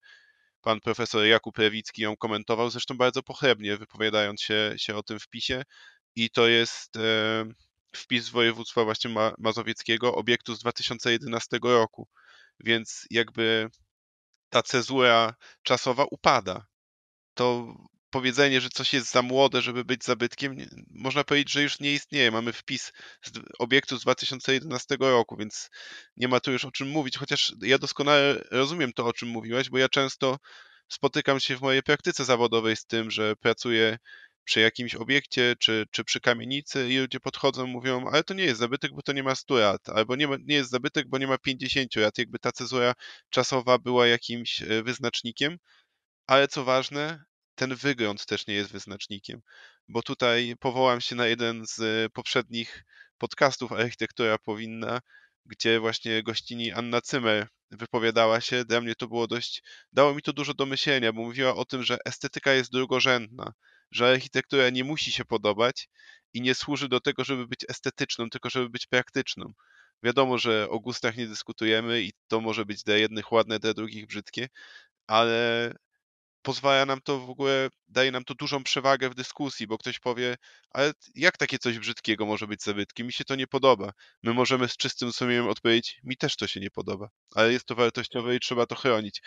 pan profesor Jakub Lewicki ją komentował, zresztą bardzo pochlebnie, wypowiadając się, się o tym wpisie. I to jest. E wpis województwa właśnie ma, mazowieckiego, obiektu z 2011 roku, więc jakby ta cezura czasowa upada. To powiedzenie, że coś jest za młode, żeby być zabytkiem, można powiedzieć, że już nie istnieje. Mamy wpis z obiektu z 2011 roku, więc nie ma tu już o czym mówić, chociaż ja doskonale rozumiem to, o czym mówiłaś, bo ja często spotykam się w mojej praktyce zawodowej z tym, że pracuję przy jakimś obiekcie czy, czy przy kamienicy i ludzie podchodzą, mówią, ale to nie jest zabytek, bo to nie ma 100 lat, albo nie, ma, nie jest zabytek, bo nie ma 50 lat. Jakby ta cezura czasowa była jakimś e, wyznacznikiem, ale co ważne, ten wygląd też nie jest wyznacznikiem, bo tutaj powołam się na jeden z e, poprzednich podcastów Architektura Powinna, gdzie właśnie gościni Anna Cymer wypowiadała się. Dla mnie to było dość, dało mi to dużo do myślenia, bo mówiła o tym, że estetyka jest drugorzędna, że architektura nie musi się podobać i nie służy do tego, żeby być estetyczną, tylko żeby być praktyczną. Wiadomo, że o gustach nie dyskutujemy i to może być dla jednych ładne, dla drugich brzydkie, ale pozwala nam to w ogóle, daje nam to dużą przewagę w dyskusji, bo ktoś powie, ale jak takie coś brzydkiego może być zabytkiem? Mi się to nie podoba. My możemy z czystym sumieniem odpowiedzieć, mi też to się nie podoba, ale jest to wartościowe i trzeba to chronić.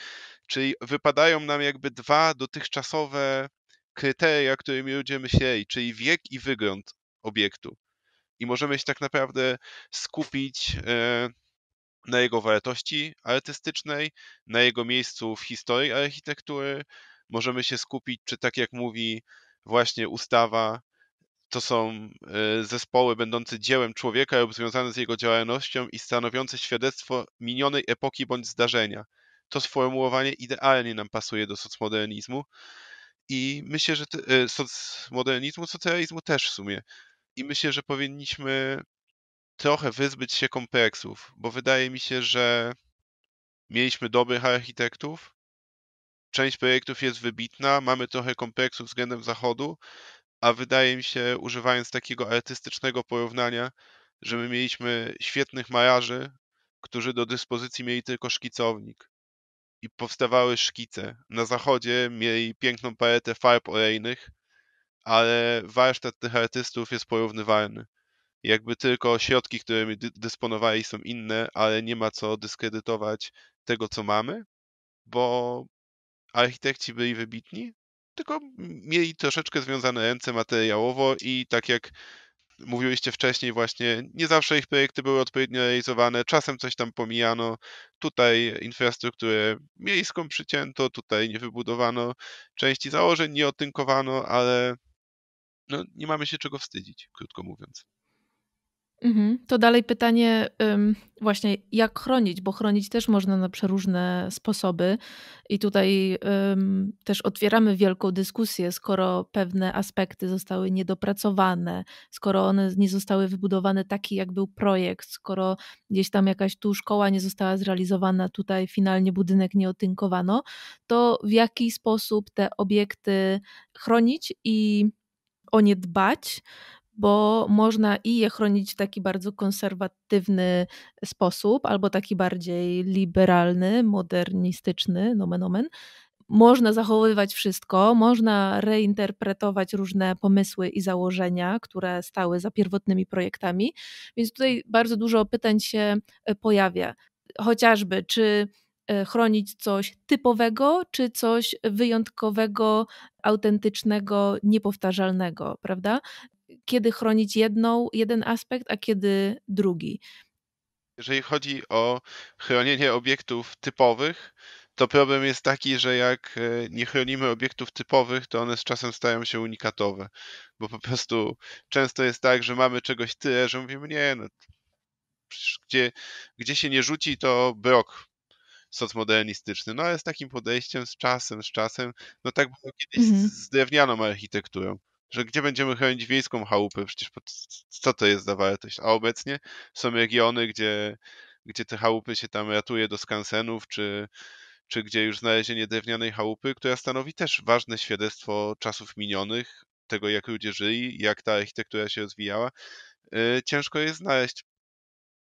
Czyli wypadają nam jakby dwa dotychczasowe kryteria, którymi ludzie myśleli, czyli wiek i wygląd obiektu. I możemy się tak naprawdę skupić e, na jego wartości artystycznej, na jego miejscu w historii architektury. Możemy się skupić, czy tak jak mówi właśnie ustawa, to są e, zespoły będące dziełem człowieka lub związane z jego działalnością i stanowiące świadectwo minionej epoki bądź zdarzenia. To sformułowanie idealnie nam pasuje do socmodernizmu, i myślę, że te, e, modernizmu, socjalizmu też w sumie. I myślę, że powinniśmy trochę wyzbyć się kompleksów, bo wydaje mi się, że mieliśmy dobrych architektów, część projektów jest wybitna, mamy trochę kompleksów względem Zachodu, a wydaje mi się, używając takiego artystycznego porównania, że my mieliśmy świetnych malarzy, którzy do dyspozycji mieli tylko szkicownik i powstawały szkice. Na zachodzie mieli piękną paletę farb olejnych, ale warsztat tych artystów jest porównywalny. Jakby tylko środki, którymi dysponowali, są inne, ale nie ma co dyskredytować tego, co mamy, bo architekci byli wybitni, tylko mieli troszeczkę związane ręce materiałowo i tak jak mówiliście wcześniej właśnie, nie zawsze ich projekty były odpowiednio realizowane, czasem coś tam pomijano, tutaj infrastrukturę miejską przycięto, tutaj nie wybudowano części założeń, nie otynkowano, ale no, nie mamy się czego wstydzić, krótko mówiąc. Mhm. To dalej pytanie właśnie, jak chronić, bo chronić też można na przeróżne sposoby i tutaj też otwieramy wielką dyskusję, skoro pewne aspekty zostały niedopracowane, skoro one nie zostały wybudowane taki, jak był projekt, skoro gdzieś tam jakaś tu szkoła nie została zrealizowana, tutaj finalnie budynek nie otynkowano, to w jaki sposób te obiekty chronić i o nie dbać, bo można i je chronić w taki bardzo konserwatywny sposób, albo taki bardziej liberalny, modernistyczny, nomen omen. Można zachowywać wszystko, można reinterpretować różne pomysły i założenia, które stały za pierwotnymi projektami. Więc tutaj bardzo dużo pytań się e, pojawia. Chociażby, czy e, chronić coś typowego, czy coś wyjątkowego, autentycznego, niepowtarzalnego, prawda? kiedy chronić jedną, jeden aspekt, a kiedy drugi. Jeżeli chodzi o chronienie obiektów typowych, to problem jest taki, że jak e, nie chronimy obiektów typowych, to one z czasem stają się unikatowe, bo po prostu często jest tak, że mamy czegoś tyle, że mówimy, nie, no, gdzie, gdzie się nie rzuci, to brok socmodernistyczny. No ale z takim podejściem, z czasem, z czasem, no tak było kiedyś mm z drewnianą architekturą że gdzie będziemy chronić wiejską chałupę, przecież pod, co to jest za wartość? A obecnie są regiony, gdzie, gdzie te chałupy się tam ratuje do skansenów, czy, czy gdzie już znalezienie drewnianej chałupy, która stanowi też ważne świadectwo czasów minionych, tego jak ludzie żyli, jak ta architektura się rozwijała, e, ciężko jest znaleźć.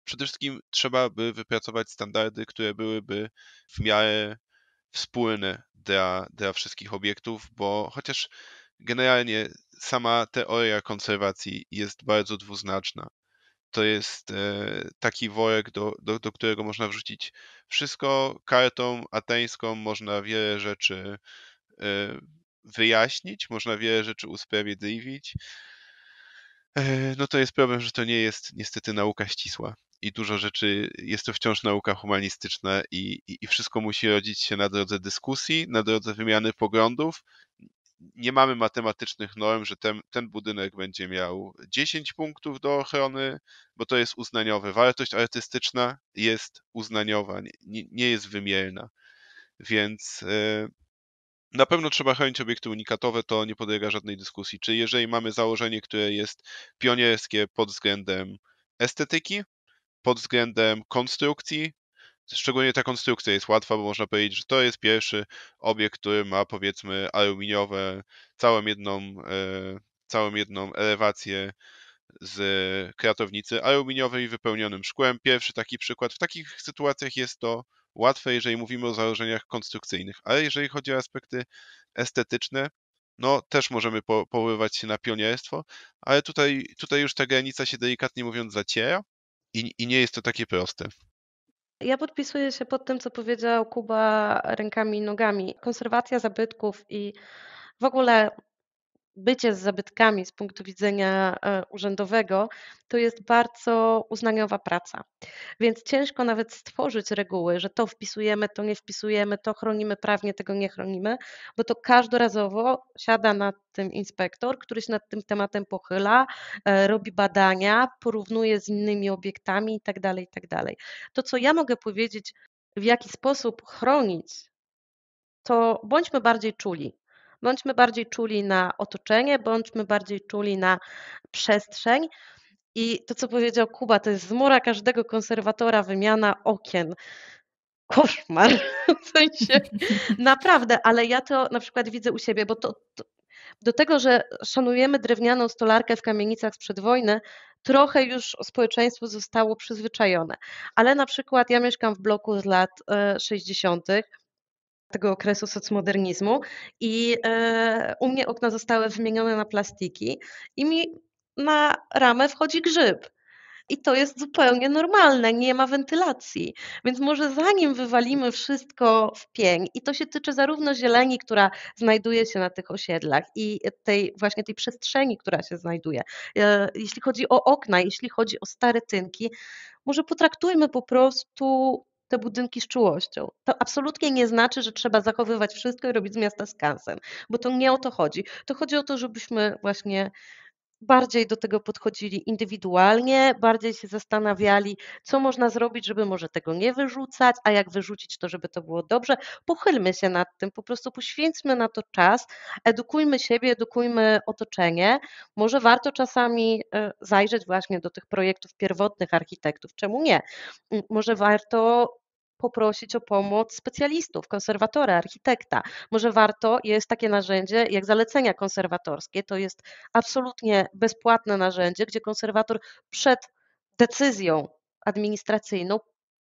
Przede wszystkim trzeba by wypracować standardy, które byłyby w miarę wspólne dla, dla wszystkich obiektów, bo chociaż generalnie sama teoria konserwacji jest bardzo dwuznaczna. To jest e, taki worek, do, do, do którego można wrzucić wszystko. Kartą ateńską można wiele rzeczy e, wyjaśnić, można wiele rzeczy usprawiedliwić. E, no to jest problem, że to nie jest niestety nauka ścisła i dużo rzeczy, jest to wciąż nauka humanistyczna i, i, i, wszystko musi rodzić się na drodze dyskusji, na drodze wymiany poglądów, nie mamy matematycznych norm, że ten, ten budynek będzie miał 10 punktów do ochrony, bo to jest uznaniowe. Wartość artystyczna jest uznaniowa, nie, nie jest wymierna. Więc e, na pewno trzeba chronić obiekty unikatowe, to nie podlega żadnej dyskusji. Czy jeżeli mamy założenie, które jest pionierskie pod względem estetyki, pod względem konstrukcji, Szczególnie ta konstrukcja jest łatwa, bo można powiedzieć, że to jest pierwszy obiekt, który ma powiedzmy aluminiowe, całą jedną, e, całą jedną elewację z kratownicy aluminiowej wypełnionym szkłem. Pierwszy taki przykład. W takich sytuacjach jest to łatwe, jeżeli mówimy o założeniach konstrukcyjnych, ale jeżeli chodzi o aspekty estetyczne, no też możemy po, się na pionierstwo, ale tutaj, tutaj już ta granica się delikatnie mówiąc zaciera i, i nie jest to takie proste. Ja podpisuję się pod tym, co powiedział Kuba rękami i nogami. Konserwacja zabytków i w ogóle bycie z zabytkami z punktu widzenia e, urzędowego to jest bardzo uznaniowa praca. Więc ciężko nawet stworzyć reguły, że to wpisujemy, to nie wpisujemy, to chronimy prawnie, tego nie chronimy, bo to każdorazowo siada nad tym inspektor, który się nad tym tematem pochyla, e, robi badania, porównuje z innymi obiektami itd. Tak itd. Tak to, co ja mogę powiedzieć, w jaki sposób chronić to bądźmy bardziej czuli. Bądźmy bardziej czuli na otoczenie, bądźmy bardziej czuli na przestrzeń. I to, co powiedział Kuba, to jest zmora każdego konserwatora wymiana okien koszmar. W sensie naprawdę, ale ja to na przykład widzę u siebie, bo to, to, do tego, że szanujemy drewnianą stolarkę w kamienicach sprzed wojny, trochę już społeczeństwo zostało przyzwyczajone. Ale na przykład ja mieszkam w bloku z lat 60. E, tego okresu socmodernizmu i e, u mnie okna zostały wymienione na plastiki i mi na ramę wchodzi grzyb i to jest zupełnie normalne, nie ma wentylacji. Więc może zanim wywalimy wszystko w pień, i to się tyczy zarówno zieleni, która znajduje się na tych osiedlach i tej właśnie tej przestrzeni, która się znajduje, e, jeśli chodzi o okna, jeśli chodzi o stare tynki, może potraktujmy po prostu te budynki z czułością. To absolutnie nie znaczy, że trzeba zachowywać wszystko i robić z miasta skansen, bo to nie o to chodzi. To chodzi o to, żebyśmy właśnie bardziej do tego podchodzili indywidualnie, bardziej się zastanawiali, co można zrobić, żeby może tego nie wyrzucać, a jak wyrzucić to, żeby to było dobrze. Pochylmy się nad tym, po prostu poświęćmy na to czas, edukujmy siebie, edukujmy otoczenie. Może warto czasami e, zajrzeć właśnie do tych projektów pierwotnych architektów, czemu nie? Może warto poprosić o pomoc specjalistów, konserwatora, architekta. Może warto jest takie narzędzie jak zalecenia konserwatorskie. To jest absolutnie bezpłatne narzędzie, gdzie konserwator przed decyzją administracyjną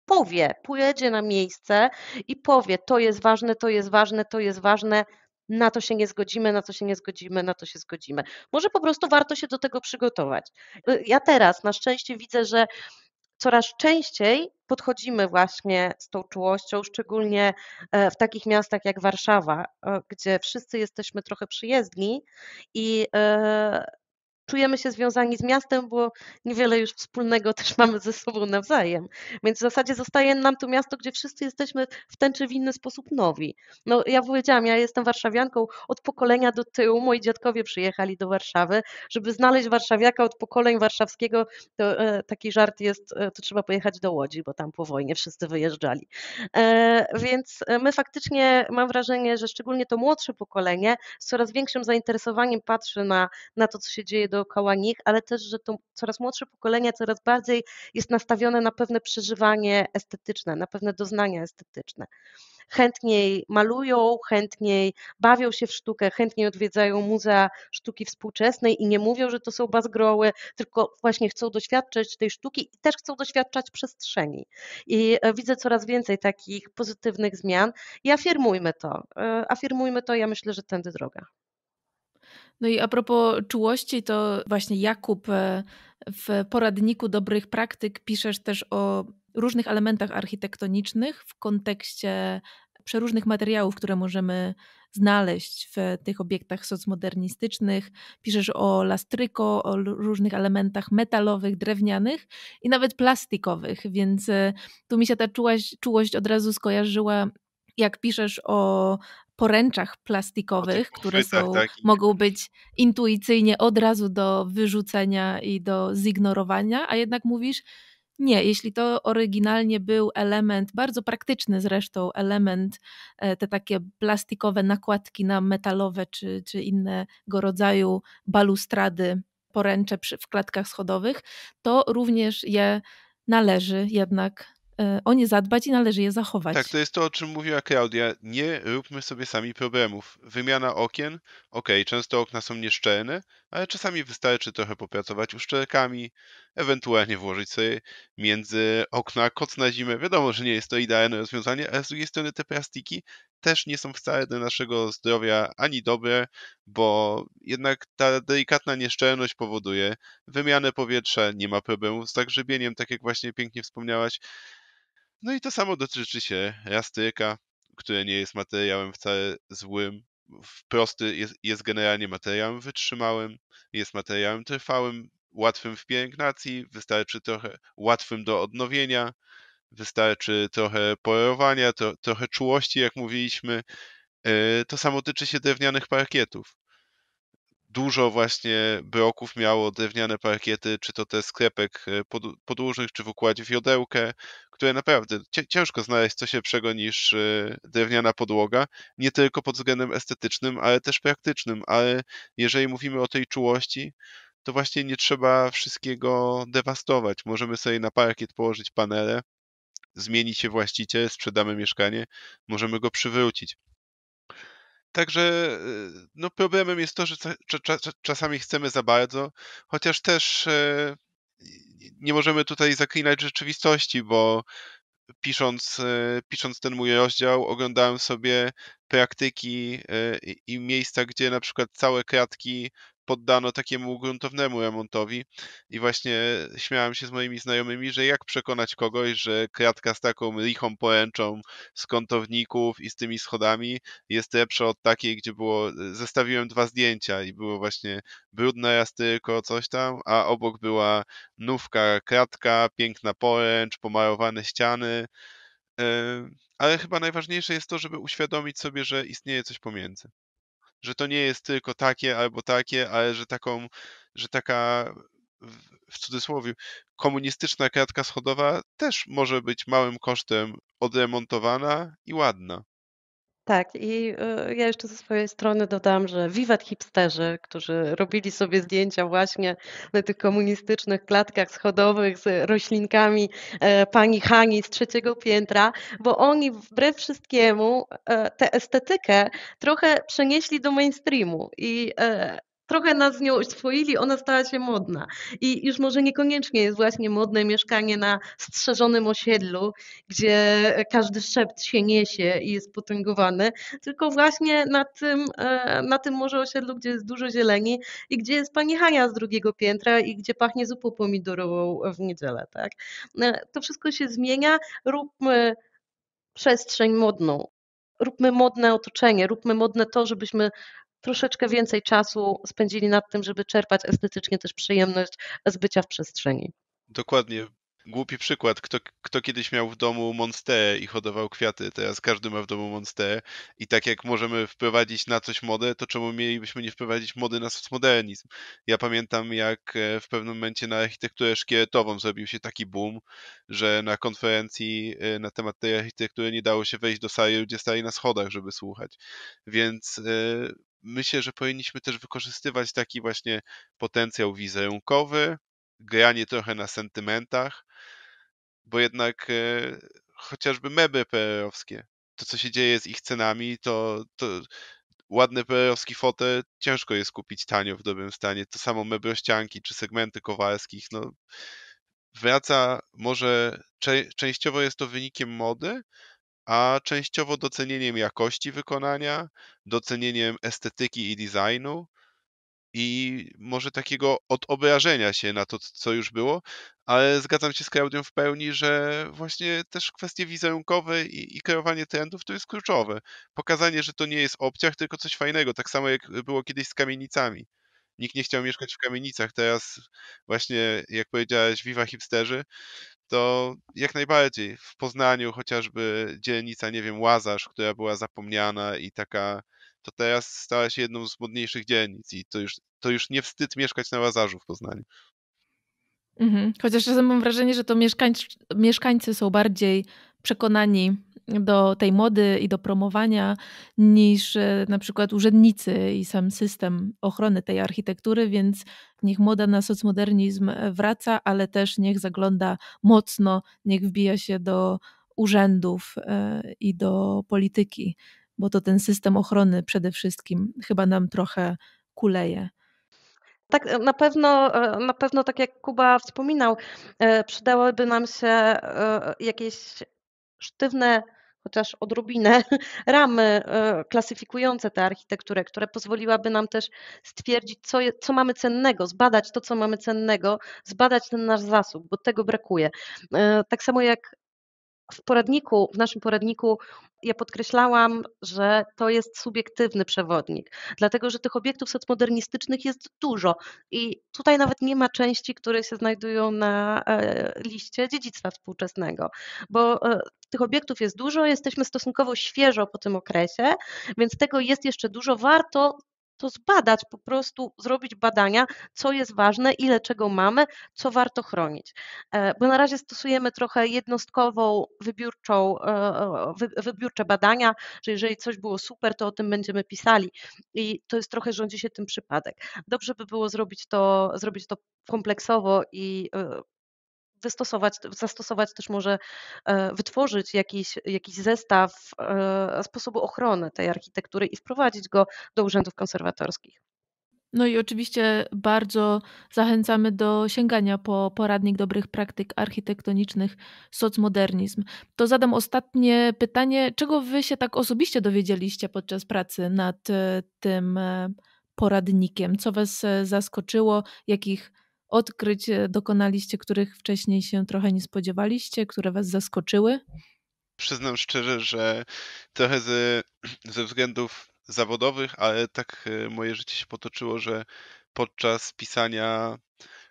powie, pójdzie na miejsce i powie, to jest ważne, to jest ważne, to jest ważne, na to się nie zgodzimy, na to się nie zgodzimy, na to się zgodzimy. Może po prostu warto się do tego przygotować. Ja teraz na szczęście widzę, że coraz częściej podchodzimy właśnie z tą czułością, szczególnie e, w takich miastach jak Warszawa, e, gdzie wszyscy jesteśmy trochę przyjezdni i e, czujemy się związani z miastem, bo niewiele już wspólnego też mamy ze sobą nawzajem. Więc w zasadzie zostaje nam to miasto, gdzie wszyscy jesteśmy w ten czy w inny sposób nowi. No ja powiedziałam, ja jestem warszawianką od pokolenia do tyłu. Moi dziadkowie przyjechali do Warszawy. Żeby znaleźć warszawiaka od pokoleń warszawskiego, to e, taki żart jest, e, to trzeba pojechać do Łodzi, bo tam po wojnie wszyscy wyjeżdżali. E, więc my faktycznie, mam wrażenie, że szczególnie to młodsze pokolenie z coraz większym zainteresowaniem patrzy na, na to, co się dzieje do dookoła nich, ale też, że to coraz młodsze pokolenie coraz bardziej jest nastawione na pewne przeżywanie estetyczne, na pewne doznania estetyczne. Chętniej malują, chętniej bawią się w sztukę, chętniej odwiedzają muzea sztuki współczesnej i nie mówią, że to są bazgroły, tylko właśnie chcą doświadczać tej sztuki i też chcą doświadczać przestrzeni. I e, widzę coraz więcej takich pozytywnych zmian i afirmujmy to. E, afirmujmy to, ja myślę, że tędy droga. No i a propos czułości, to właśnie Jakub e, w poradniku dobrych praktyk piszesz też o różnych elementach architektonicznych w kontekście przeróżnych materiałów, które możemy znaleźć w tych obiektach socmodernistycznych. Piszesz o lastryko, o różnych elementach metalowych, drewnianych i nawet plastikowych, więc e, tu mi się ta czułość, czułość od razu skojarzyła jak piszesz o poręczach plastikowych, które są, tak, tak. mogą być intuicyjnie od razu do wyrzucenia i do zignorowania, a jednak mówisz, nie, jeśli to oryginalnie był element, bardzo praktyczny zresztą element, e, te takie plastikowe nakładki na metalowe czy, czy innego rodzaju balustrady, poręcze przy, w klatkach schodowych, to również je należy jednak Y, o nie zadbać i należy je zachować. Tak, to jest to, o czym mówiła Klaudia. Nie róbmy sobie sami problemów. Wymiana okien, ok, często okna są nieszczelne, ale czasami wystarczy trochę popracować uszczelkami, ewentualnie włożyć sobie między okna koc na zimę. Wiadomo, że nie jest to idealne rozwiązanie, ale z drugiej strony te plastiki też nie są wcale dla naszego zdrowia ani dobre, bo jednak ta delikatna nieszczelność powoduje wymianę powietrza, nie ma problemu z zagrzebieniem, tak jak właśnie pięknie wspomniałaś. No i to samo dotyczy się jastyka, które nie jest materiałem wcale złym. Prosty jest, jest generalnie materiałem wytrzymałym, jest materiałem trwałym, łatwym w pielęgnacji, wystarczy trochę łatwym do odnowienia, wystarczy trochę porowania, to, trochę czułości, jak mówiliśmy. E, to samo tyczy się drewnianych parkietów. Dużo właśnie broków miało drewniane parkiety, czy to te sklepek e, podłużnych, czy w układzie w jodełkę, które naprawdę ciężko znaleźć coś lepszego niż y, drewniana podłoga, nie tylko pod względem estetycznym, ale też praktycznym. Ale jeżeli mówimy o tej czułości, to właśnie nie trzeba wszystkiego dewastować. Możemy sobie na parkiet położyć panele, zmienić się właściciel, sprzedamy mieszkanie, możemy go przywrócić. Także y, no, problemem jest to, że czasami chcemy za bardzo, chociaż też y, nie możemy tutaj zaklinać rzeczywistości, bo pisząc, e, pisząc ten mój rozdział, oglądałem sobie praktyki e, i miejsca, gdzie na przykład całe kratki poddano takiemu gruntownemu remontowi i właśnie śmiałem się z moimi znajomymi, że jak przekonać kogoś, że kratka z taką lichą poręczą z kątowników i z tymi schodami jest lepsza od takiej, gdzie było, zestawiłem dwa zdjęcia i było właśnie brudna raz tylko coś tam, a obok była nówka kratka, piękna poręcz, pomalowane ściany, ale chyba najważniejsze jest to, żeby uświadomić sobie, że istnieje coś pomiędzy że to nie jest tylko takie albo takie, ale że taką, że taka w cudzysłowie komunistyczna kratka schodowa też może być małym kosztem odremontowana i ładna. Tak, i y, ja jeszcze ze swojej strony dodam, że wiwat hipsterzy, którzy robili sobie zdjęcia właśnie na tych komunistycznych klatkach schodowych z roślinkami e, pani Hani z trzeciego piętra, bo oni wbrew wszystkiemu e, tę estetykę trochę przenieśli do mainstreamu i e, trochę nas z nią oswoili, ona stała się modna. I już może niekoniecznie jest właśnie modne mieszkanie na strzeżonym osiedlu, gdzie każdy szept się niesie i jest potęgowany, tylko właśnie na tym, e, na tym może osiedlu, gdzie jest dużo zieleni i gdzie jest pani Hania z drugiego piętra i gdzie pachnie zupą pomidorową w niedzielę. Tak? E, to wszystko się zmienia, róbmy przestrzeń modną, róbmy modne otoczenie, róbmy modne to, żebyśmy troszeczkę więcej czasu spędzili nad tym, żeby czerpać estetycznie też przyjemność z bycia w przestrzeni. Dokładnie. Głupi przykład. Kto, kto kiedyś miał w domu monstę i hodował kwiaty, teraz każdy ma w domu monstę. I tak jak możemy wprowadzić na coś modę, to czemu mielibyśmy nie wprowadzić mody na modernizm? Ja pamiętam, jak e, w pewnym momencie na architekturę szkieletową zrobił się taki boom, że na konferencji e, na temat tej architektury nie dało się wejść do sali, ludzie stali na schodach, żeby słuchać. Więc e, Myślę, że powinniśmy też wykorzystywać taki właśnie potencjał wizerunkowy, granie trochę na sentymentach, bo jednak e, chociażby meble PR-owskie, to co się dzieje z ich cenami, to, to ładny pr owskie fotel ciężko jest kupić tanio w dobrym stanie. To samo mebrościanki czy segmenty kowalskich, no wraca może cze- częściowo jest to wynikiem mody, a częściowo docenieniem jakości wykonania, docenieniem estetyki i designu i może takiego odobrażenia się na to, co już było, ale zgadzam się z Klaudią w pełni, że właśnie też kwestie wizerunkowe i, i kreowanie trendów to jest kluczowe. Pokazanie, że to nie jest obciach, tylko coś fajnego, tak samo jak było kiedyś z kamienicami nikt nie chciał mieszkać w kamienicach. Teraz właśnie, jak powiedziałeś, Viva Hipsterzy, to jak najbardziej. W Poznaniu chociażby dzielnica, nie wiem, Łazarz, która była zapomniana i taka, to teraz stała się jedną z modniejszych dzielnic i to już, to już nie wstyd mieszkać na Łazarzu w Poznaniu. Mhm. Chociaż czasem mam wrażenie, że to mieszkańcy, mieszkańcy są bardziej przekonani do tej mody i do promowania niż e, na przykład urzędnicy i sam system ochrony tej architektury, więc niech moda na socmodernizm e, wraca, ale też niech zagląda mocno, niech wbija się do urzędów e, i do polityki, bo to ten system ochrony przede wszystkim chyba nam trochę kuleje. Tak, na pewno, na pewno, tak jak Kuba wspominał, przydałyby nam się jakieś sztywne chociaż odrobinę ramy e, klasyfikujące tę architekturę, które pozwoliłaby nam też stwierdzić, co, je, co mamy cennego, zbadać to, co mamy cennego, zbadać ten nasz zasób, bo tego brakuje. E, tak samo jak w poradniku, w naszym poradniku ja podkreślałam, że to jest subiektywny przewodnik, dlatego że tych obiektów socmodernistycznych jest dużo i tutaj nawet nie ma części, które się znajdują na e, liście dziedzictwa współczesnego, bo e, tych obiektów jest dużo, jesteśmy stosunkowo świeżo po tym okresie, więc tego jest jeszcze dużo. Warto to zbadać, po prostu zrobić badania, co jest ważne, ile czego mamy, co warto chronić. E, bo na razie stosujemy trochę jednostkową, wybiórczą, e, e, wybiórcze badania, że jeżeli coś było super, to o tym będziemy pisali. I to jest trochę rządzi się tym przypadek. Dobrze by było zrobić to, zrobić to kompleksowo i wystosować, zastosować też może, e, wytworzyć jakiś, jakiś zestaw e, sposobu ochrony tej architektury i wprowadzić go do urzędów konserwatorskich. No i oczywiście bardzo zachęcamy do sięgania po poradnik dobrych praktyk architektonicznych socmodernizm. To zadam ostatnie pytanie, czego wy się tak osobiście dowiedzieliście podczas pracy nad e, tym poradnikiem? Co was zaskoczyło? Jakich odkryć e, dokonaliście, których wcześniej się trochę nie spodziewaliście, które was zaskoczyły? Przyznam szczerze, że trochę ze, ze względów zawodowych, ale tak e, moje życie się potoczyło, że podczas pisania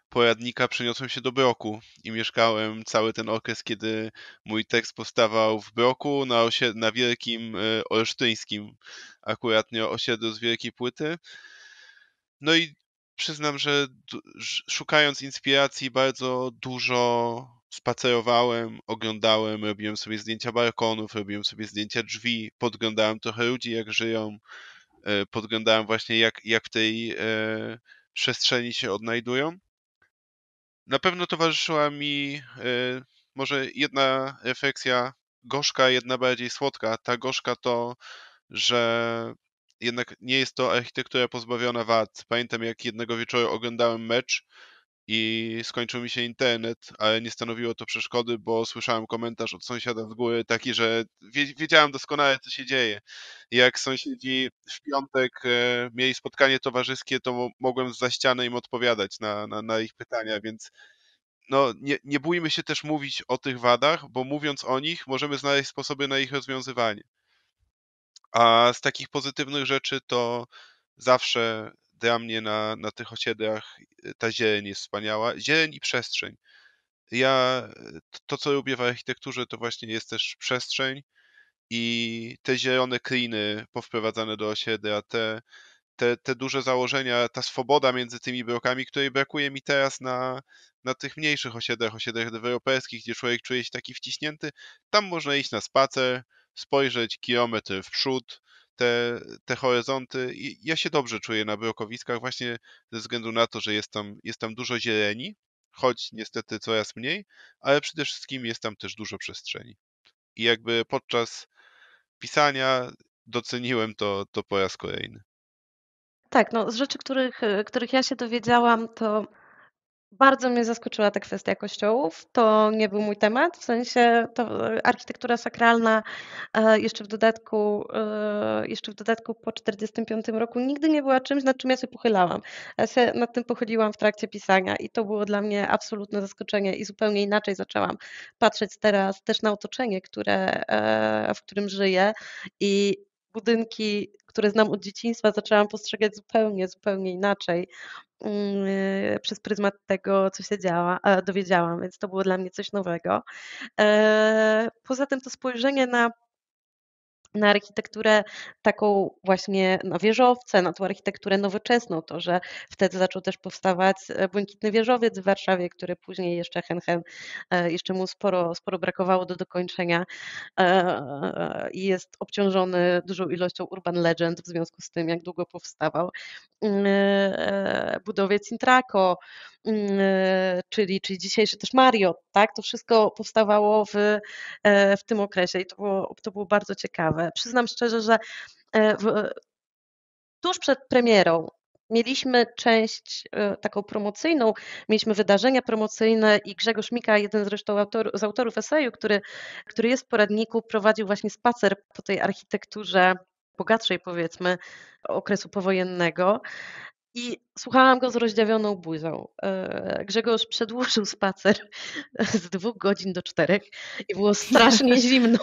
pojadnika przeniosłem się do Broku i mieszkałem cały ten okres, kiedy mój tekst powstawał w Broku na, osie- na Wielkim e, Olsztyńskim, akurat nie osiedlu z Wielkiej Płyty. No i przyznam, że szukając inspiracji bardzo dużo spacerowałem, oglądałem, robiłem sobie zdjęcia balkonów, robiłem sobie zdjęcia drzwi, podglądałem trochę ludzi, jak żyją, e, podglądałem właśnie, jak, jak w tej e, przestrzeni się odnajdują. Na pewno towarzyszyła mi e, może jedna refleksja gorzka, jedna bardziej słodka. Ta gorzka to, że jednak nie jest to architektura pozbawiona wad. Pamiętam, jak jednego wieczoru oglądałem mecz i skończył mi się internet, ale nie stanowiło to przeszkody, bo słyszałem komentarz od sąsiada z góry taki, że wiedziałem doskonale, co się dzieje. Jak sąsiedzi w piątek e, mieli spotkanie towarzyskie, to mogłem za ścianę im odpowiadać na, na, na ich pytania, więc no, nie, nie bójmy się też mówić o tych wadach, bo mówiąc o nich, możemy znaleźć sposoby na ich rozwiązywanie. A z takich pozytywnych rzeczy to zawsze dla mnie na, na tych osiedlach y, ta zieleń jest wspaniała. Zieleń i przestrzeń. Ja to, co lubię w architekturze, to właśnie jest też przestrzeń i te zielone kliny powprowadzane do osiedla, te, te, te duże założenia, ta swoboda między tymi blokami, której brakuje mi teraz na, na tych mniejszych osiedlach, osiedlach deweloperskich, gdzie człowiek czuje się taki wciśnięty. Tam można iść na spacer, spojrzeć kilometr w przód, te, te horyzonty. Ja się dobrze czuję na Brokowiskach właśnie ze względu na to, że jest tam, jest tam dużo zieleni, choć niestety coraz mniej, ale przede wszystkim jest tam też dużo przestrzeni. I jakby podczas pisania doceniłem to, to po raz kolejny. Tak, no z rzeczy, których, których ja się dowiedziałam, to bardzo mnie zaskoczyła ta kwestia kościołów. To nie był mój temat, w sensie to e, architektura sakralna e, jeszcze w dodatku, e, jeszcze w dodatku po 1945 roku nigdy nie była czymś, nad czym ja się pochylałam. Ja się nad tym pochyliłam w trakcie pisania i to było dla mnie absolutne zaskoczenie i zupełnie inaczej zaczęłam patrzeć teraz też na otoczenie, które, w którym żyję i budynki, które znam od dzieciństwa, zaczęłam postrzegać zupełnie, zupełnie inaczej. Mm, y, przez pryzmat tego, co się działa, dowiedziałam, więc to było dla mnie coś nowego. E, poza tym to spojrzenie na na architekturę taką właśnie na wieżowce, na tą architekturę nowoczesną, to, że wtedy zaczął też powstawać e, błękitny wieżowiec w Warszawie, który później jeszcze hen, hen e, jeszcze mu sporo, sporo brakowało do dokończenia e, i jest obciążony dużą ilością urban legend w związku z tym, jak długo powstawał. Mm, budowiec Intraco. Mm, e, czyli, czyli dzisiejszy też Mario, tak? To wszystko powstawało w, e, w tym okresie i to było, to było bardzo ciekawe. Przyznam szczerze, że e, w, tuż przed premierą Mieliśmy część taką promocyjną, mieliśmy wydarzenia promocyjne i Grzegorz Mika, jeden zresztą autor, z autorów eseju, który, który jest w poradniku, prowadził właśnie spacer po tej architekturze bogatszej powiedzmy okresu powojennego i słuchałam go z rozdziawioną buzią. E, Grzegorz przedłużył spacer z dwóch godzin do czterech i było strasznie zimno.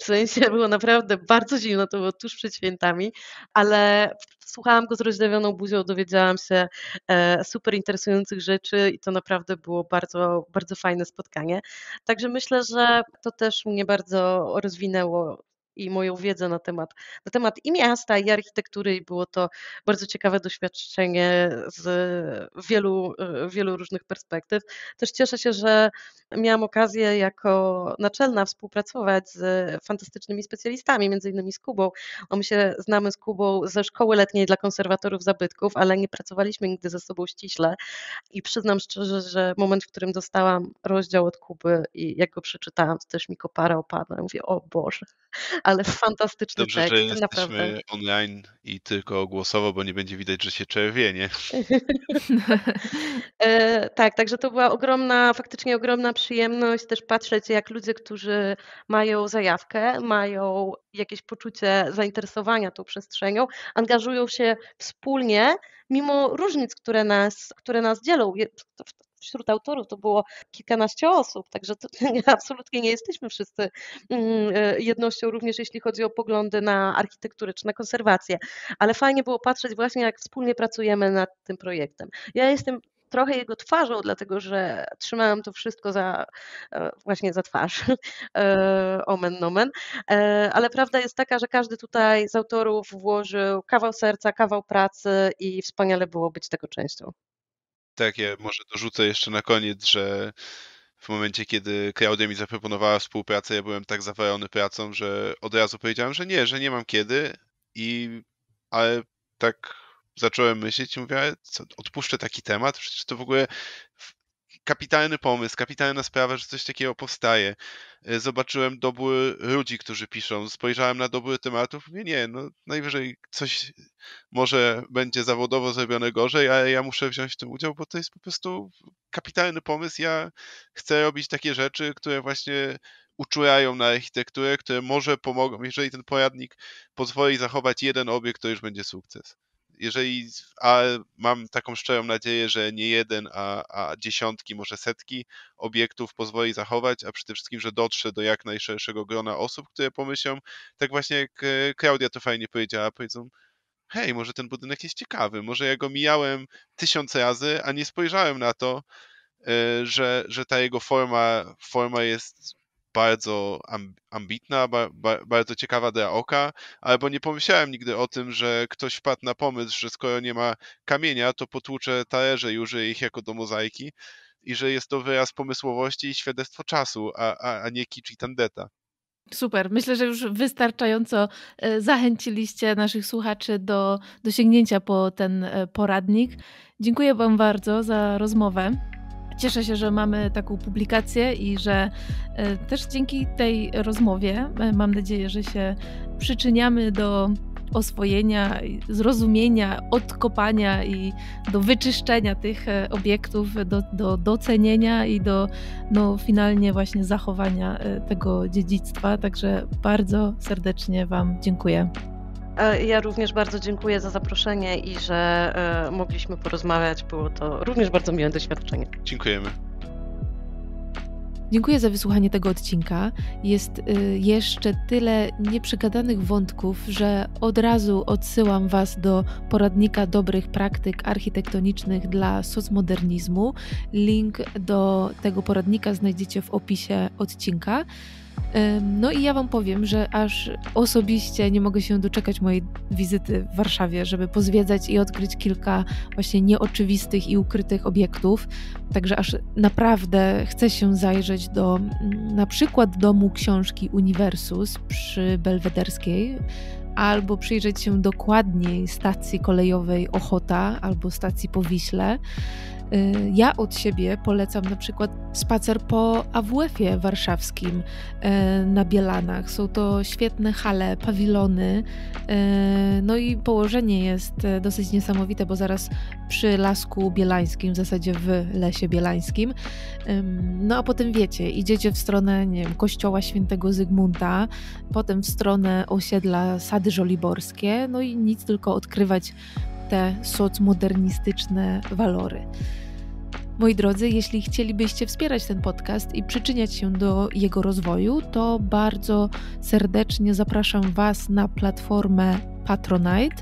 W sensie było naprawdę bardzo zimno, to było tuż przed świętami, ale słuchałam go z rozdziawioną buzią, dowiedziałam się e, super interesujących rzeczy i to naprawdę było bardzo, bardzo fajne spotkanie. Także myślę, że to też mnie bardzo rozwinęło i moją wiedzę na temat, na temat i miasta, i architektury. I było to bardzo ciekawe doświadczenie z wielu, e, wielu różnych perspektyw. Też cieszę się, że miałam okazję jako naczelna współpracować z fantastycznymi specjalistami, między innymi z Kubą. my się znamy z Kubą ze szkoły letniej dla konserwatorów zabytków, ale nie pracowaliśmy nigdy ze sobą ściśle i przyznam szczerze, że moment, w którym dostałam rozdział od Kuby i jak go przeczytałam, to też mi kopara opadła. Mówię, o Boże, ale fantastyczny Dobrze, tekst. Dobrze, że jesteśmy naprawdę. online i tylko głosowo, bo nie będzie widać, że się czerwie, nie? e, tak, także to była ogromna, faktycznie ogromna przyjemność też patrzeć, jak ludzie, którzy mają zajawkę, mają jakieś poczucie zainteresowania tą przestrzenią, angażują się wspólnie, mimo różnic, które nas, które nas dzielą wśród autorów to było kilkanaście osób, także to, absolutnie nie jesteśmy wszyscy mm, e, jednością, również jeśli chodzi o poglądy na architekturę czy na konserwację, ale fajnie było patrzeć właśnie, jak wspólnie pracujemy nad tym projektem. Ja jestem trochę jego twarzą, dlatego że trzymałam to wszystko za, e, właśnie za twarz, e, omen nomen, ale prawda jest taka, że każdy tutaj z autorów włożył kawał serca, kawał pracy i wspaniale było być tego częścią. Tak, ja może dorzucę jeszcze na koniec, że w momencie, kiedy Claudia mi zaproponowała współpracę, ja byłem tak zawalony pracą, że od razu powiedziałem, że nie, że nie mam kiedy i ale tak zacząłem myśleć i mówię, co, odpuszczę taki temat, przecież to w ogóle kapitalny pomysł, kapitalna sprawa, że coś takiego powstaje. E, zobaczyłem dobór ludzi, którzy piszą, spojrzałem na dobór tematów, nie, nie, no najwyżej coś może będzie zawodowo zrobione gorzej, ale ja muszę wziąć w tym udział, bo to jest po prostu kapitalny pomysł. Ja chcę robić takie rzeczy, które właśnie uczulają na architekturę, które może pomogą, jeżeli ten poradnik pozwoli zachować jeden obiekt, to już będzie sukces jeżeli a mam taką szczerą nadzieję, że nie jeden, a, a dziesiątki, może setki obiektów pozwoli zachować, a przede wszystkim, że dotrze do jak najszerszego grona osób, które pomyślą, tak właśnie jak e, Klaudia to fajnie powiedziała, powiedzą, hej, może ten budynek jest ciekawy, może ja go mijałem tysiąc razy, a nie spojrzałem na to, e, że, że ta jego forma, forma jest bardzo ambitna, bardzo ciekawa dla oka, albo nie pomyślałem nigdy o tym, że ktoś wpadł na pomysł, że skoro nie ma kamienia, to potłuczę talerze i użyję ich jako do mozaiki i że jest to wyraz pomysłowości i świadectwo czasu, a, a, a nie kicz i tandeta. Super. Myślę, że już wystarczająco e, zachęciliście naszych słuchaczy do, do sięgnięcia po ten e, poradnik. Dziękuję Wam bardzo za rozmowę. Cieszę się, że mamy taką publikację i że e, też dzięki tej rozmowie e, mam nadzieję, że się przyczyniamy do oswojenia, zrozumienia, odkopania i do wyczyszczenia tych e, obiektów, do, do docenienia i do no, finalnie właśnie zachowania tego dziedzictwa. Także bardzo serdecznie Wam dziękuję. E, ja również bardzo dziękuję za zaproszenie i że e, mogliśmy porozmawiać. Było to również bardzo miłe doświadczenie. Dziękujemy. Dziękuję za wysłuchanie tego odcinka. Jest y, jeszcze tyle nieprzegadanych wątków, że od razu odsyłam Was do poradnika dobrych praktyk architektonicznych dla socmodernizmu. Link do tego poradnika znajdziecie w opisie odcinka. No i ja Wam powiem, że aż osobiście nie mogę się doczekać mojej wizyty w Warszawie, żeby pozwiedzać i odkryć kilka właśnie nieoczywistych i ukrytych obiektów. Także aż naprawdę chcę się zajrzeć do mm, na przykład domu książki Universus przy Belwederskiej, albo przyjrzeć się dokładniej stacji kolejowej Ochota albo stacji Powiśle. Y, ja od siebie polecam na przykład spacer po AWF-ie warszawskim y, na Bielanach. Są to świetne hale, pawilony. Y, no i położenie jest dosyć niesamowite, bo zaraz przy Lasku Bielańskim, w zasadzie w Lesie Bielańskim. No a potem wiecie, idziecie w stronę nie wiem, kościoła świętego Zygmunta, potem w stronę osiedla Sady Żoliborskie, no i nic tylko odkrywać te socmodernistyczne walory. Moi drodzy, jeśli chcielibyście wspierać ten podcast i przyczyniać się do jego rozwoju, to bardzo serdecznie zapraszam Was na platformę Patronite.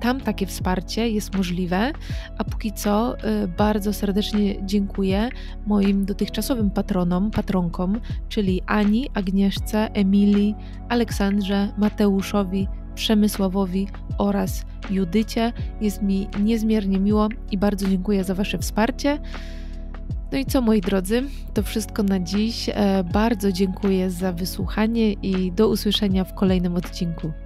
Tam takie wsparcie jest możliwe, a póki co y, bardzo serdecznie dziękuję moim dotychczasowym patronom, patronkom, czyli Ani, Agnieszce, Emilii, Aleksandrze, Mateuszowi, Przemysławowi oraz Judycie. Jest mi niezmiernie miło i bardzo dziękuję za Wasze wsparcie. No i co moi drodzy, to wszystko na dziś. E, bardzo dziękuję za wysłuchanie i do usłyszenia w kolejnym odcinku.